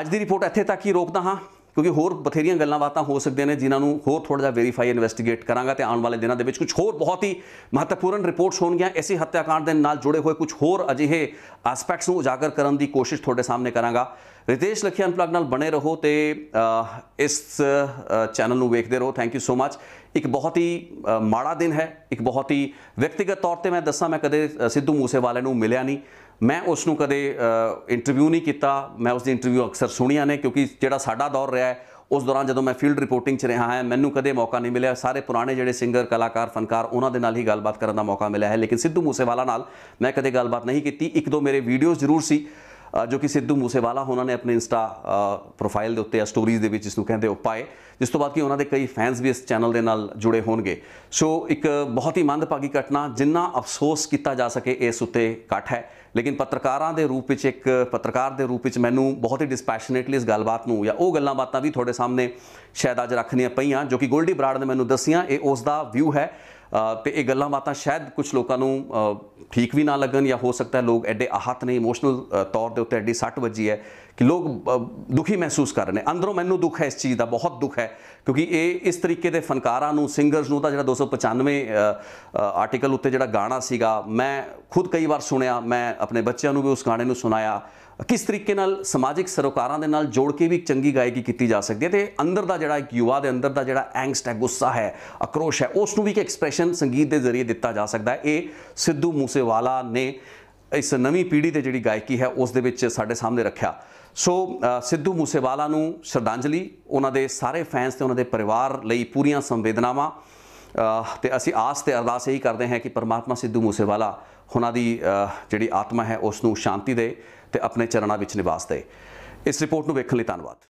ਅੱਜ ਦੀ ਰਿਪੋਰਟ ਇੱਥੇ ਤੱਕ ਹੀ ਰੋਕਦਾ ਹਾਂ ਕਿਉਂਕਿ ਹੋਰ ਬਥੇਰੀਆਂ ਗੱਲਾਂ ਬਾਤਾਂ ਹੋ ਸਕਦੀਆਂ ਨੇ ਜਿਨ੍ਹਾਂ ਨੂੰ ਹੋਰ ਥੋੜਾ ਜਿਹਾ ਵੈਰੀਫਾਈ ਇਨਵੈਸਟੀਗੇਟ ਕਰਾਂਗਾ ਤੇ ਆਉਣ ਵਾਲੇ ਦਿਨਾਂ ਦੇ ਵਿੱਚ ਕੁਝ ਹੋਰ ਬਹੁਤ ਹੀ ਮਹੱਤਵਪੂਰਨ ਰਿਪੋਰਟਸ ਹੋਣਗੀਆਂ ਐਸੀ ਹੱਤਿਆਕਾਂਡ ਦੇ ਨਾਲ ਜੁੜੇ ਹੋਏ ਕੁਝ ਹੋਰ ਅਜਿਹੇ ਐਸਪੈਕਟਸ ਨੂੰ ਉਜਾਗਰ ਕਰਨ ਦੀ ਕੋਸ਼ਿਸ਼ ਤੁਹਾਡੇ ਸਾਹਮਣੇ ਕਰਾਂਗਾ ਰਿਤੇਸ਼ ਲਖੀ ਅਨਪਲੱਗ ਨਾਲ ਬਣੇ ਰਹੋ ਤੇ ਇਸ ਚੈਨਲ ਨੂੰ ਵੇਖਦੇ ਰਹੋ ਥੈਂਕ ਯੂ ਸੋ ਮੱਚ ਇੱਕ ਬਹੁਤ ਹੀ ਮਾੜਾ ਦਿਨ ਹੈ ਇੱਕ ਬਹੁਤ ਹੀ ਵਿਅਕਤੀਗਤ ਤੌਰ ਤੇ ਮੈਂ ਦੱਸਾਂ ਮੈਂ ਕਦੇ ਸਿੱਧੂ ਮੂਸੇਵਾਲੇ ਨੂੰ ਮਿਲਿਆ ਨਹੀਂ ਮੈਂ ਉਸ ਨੂੰ ਕਦੇ ਇੰਟਰਵਿਊ ਨਹੀਂ ਕੀਤਾ ਮੈਂ ਉਸ ਦੀ ਇੰਟਰਵਿਊ ਅਕਸਰ ਸੁਣੀਆਂ ਨੇ ਕਿਉਂਕਿ ਜਿਹੜਾ ਸਾਡਾ ਦੌਰ ਰਿਹਾ ਹੈ ਉਸ ਦੌਰਾਨ ਜਦੋਂ ਮੈਂ ਫੀਲਡ ਰਿਪੋਰਟਿੰਗ 'ਚ ਰਿਹਾ ਹਾਂ ਮੈਨੂੰ ਕਦੇ ਮੌਕਾ ਨਹੀਂ ਮਿਲਿਆ ਸਾਰੇ ਪੁਰਾਣੇ ਜਿਹੜੇ ਸਿੰਗਰ ਕਲਾਕਾਰ ਫਨਕਾਰ ਉਹਨਾਂ ਦੇ ਨਾਲ ਹੀ ਗੱਲਬਾਤ ਕਰਨ ਦਾ ਮੌਕਾ ਮਿਲਿਆ ਹੈ ਲੇਕਿਨ ਸਿੱਧੂ ਮੂਸੇਵਾਲਾ ਨਾਲ ਮੈਂ ਕਦੇ ਗੱਲਬਾਤ ਨਹੀਂ ਕੀਤੀ ਇੱਕ ਦੋ ਮੇਰੇ ਵੀਡੀਓਜ਼ ਜ਼ਰੂਰ ਸੀ ਜੋ ਕਿ ਸਿੱਧੂ ਮੂਸੇਵਾਲਾ ਉਹਨਾਂ ਨੇ ਆਪਣੇ ਇੰਸਟਾ ਪ੍ਰੋਫਾਈਲ ਦੇ ਉੱਤੇ ਸਟੋਰੀਜ਼ ਦੇ ਵਿੱਚ ਇਸ ਨੂੰ ਕਹਿੰਦੇ ਉਹ ਪਾਏ ਜਿਸ ਤੋਂ ਬਾਅਦ ਕਿ ਉਹਨਾਂ ਦੇ ਕਈ ਫੈਨਸ ਵੀ ਇਸ ਚੈਨਲ ਦੇ ਨਾਲ ਜੁੜੇ ਹੋਣਗੇ ਸੋ ਇੱਕ ਬਹੁਤ ਹੀ ਮੰਦਭਾਗੀ ਘਟਨਾ ਜਿੰਨਾ ਅਫਸੋਸ ਕੀਤਾ ਜਾ ਸਕੇ ਇਸ ਉੱਤੇ ਕੱਟ ਹੈ ਲੇਕਿਨ ਪੱਤਰਕਾਰਾਂ ਦੇ ਰੂਪ ਵਿੱਚ ਇੱਕ ਪੱਤਰਕਾਰ ਦੇ ਰੂਪ ਵਿੱਚ ਮੈਨੂੰ ਬਹੁਤ ਹੀ ਡਿਸਪੈਸ਼ਨੇਟਲੀ ਇਸ ਗੱਲਬਾਤ ਨੂੰ ਜਾਂ ਉਹ ਗੱਲਾਂ ਬਾਤਾਂ ਵੀ ਤੁਹਾਡੇ ਸਾਹਮਣੇ ਸ਼ਾਇਦ ਅੱਜ ਰੱਖਣੀਆਂ ਪਈਆਂ ਜੋ ਕਿ ਗੋਲਡੀ ਬਰਾੜ ਨੇ ਮੈਨੂੰ ਦੱਸੀਆਂ ਇਹ ਉਸ ਦਾ ਵਿਊ ਹੈ ਤੇ ਇਹ ਗੱਲਾਂ ਬਾਤਾਂ ਸ਼ਾਇਦ ਕੁਝ ਲੋਕਾਂ ਨੂੰ ਠੀਕ ਵੀ ਨਾ ਲੱਗਣ ਜਾਂ ਹੋ ਸਕਦਾ ਲੋਕ ਐਡੇ ਆਹਤ ਨੇ ਇਮੋਸ਼ਨਲ ਤੌਰ ਦੇ ਉੱਤੇ ਐਡੀ ਸੱਟ ਵੱਜੀ ਹੈ ਕਿ ਲੋਕ ਦੁਖੀ ਮਹਿਸੂਸ ਕਰ ਰਹੇ ਨੇ ਅੰਦਰੋਂ ਮੈਨੂੰ ਦੁੱਖ ਹੈ ਇਸ ਚੀਜ਼ ਦਾ ਬਹੁਤ ਦੁੱਖ ਹੈ ਕਿਉਂਕਿ ਇਹ ਇਸ ਤਰੀਕੇ ਦੇ ਫਨਕਾਰਾਂ ਨੂੰ ਸਿੰਗਰਸ ਨੂੰ ਤਾਂ ਜਿਹੜਾ 295 ਆਰਟੀਕਲ ਉੱਤੇ ਜਿਹੜਾ ਗਾਣਾ ਸੀਗਾ ਮੈਂ ਖੁਦ ਕਈ ਵਾਰ ਸੁਣਿਆ ਮੈਂ ਆਪਣੇ ਬੱਚਿਆਂ ਨੂੰ ਵੀ ਉਸ ਗਾਣੇ ਨੂੰ ਸੁਣਾਇਆ ਕਿਸ ਤਰੀਕੇ ਨਾਲ ਸਮਾਜਿਕ ਸਰੋਕਾਰਾਂ ਦੇ ਨਾਲ ਜੋੜ ਕੇ ਵੀ ਇੱਕ ਚੰਗੀ ਗਾਇਕੀ ਕੀਤੀ ਜਾ ਸਕਦੀ ਹੈ ਤੇ ਅੰਦਰ ਦਾ ਜਿਹੜਾ ਇੱਕ ਯੁਵਾ ਦੇ ਅੰਦਰ ਦਾ ਜਿਹੜਾ ਐਂਗਸਟ ਹੈ ਗੁੱਸਾ ਹੈ ਅਕਰੋਸ਼ ਹੈ ਉਸ ਨੂੰ ਵੀ ਇੱਕ ਐਕਸਪ੍ਰੈਸ਼ਨ ਸੰਗੀਤ ਦੇ ਜ਼ਰੀਏ ਦਿੱਤਾ ਜਾ ਸਕਦਾ ਹੈ ਇਹ ਸਿੱਧੂ ਮੂਸੇਵਾਲਾ ਨੇ ਇਸ ਨਵੀਂ ਪੀੜ੍ਹੀ ਤੇ ਜਿਹੜੀ ਗਾਇਕੀ ਹੈ ਉਸ ਦੇ ਵਿੱਚ ਸਾਡੇ ਸਾਹਮਣੇ ਰੱਖਿਆ ਸੋ ਸਿੱਧੂ ਮੂਸੇਵਾਲਾ ਨੂੰ ਸ਼ਰਧਾਂਜਲੀ ਉਹਨਾਂ ਦੇ ਸਾਰੇ ਫੈਨਸ ਤੇ ਉਹਨਾਂ ਦੇ ਪਰਿਵਾਰ ਲਈ ਪੂਰੀਆਂ ਸੰਵੇਦਨਾਵਾਂ ਤੇ ਅਸੀਂ ਆਸ ਤੇ ਅਰਦਾਸ ਇਹੀ ਕਰਦੇ ਹਾਂ ਕਿ ਪਰਮਾਤਮਾ ਸਿੱਧੂ ਮੂਸੇਵਾਲਾ ਉਹਨਾਂ ਦੀ ਜਿਹੜੀ ਆਤਮਾ ਹੈ ਉਸ ਨੂੰ ਸ਼ਾਂਤੀ ਦੇ ਤੇ ਆਪਣੇ ਚਰਨਾਂ ਵਿੱਚ ਨਿਵਾਸ ਦੇ ਇਸ ਰਿਪੋਰਟ ਨੂੰ ਵੇਖਣ ਲਈ ਧੰਨਵਾਦ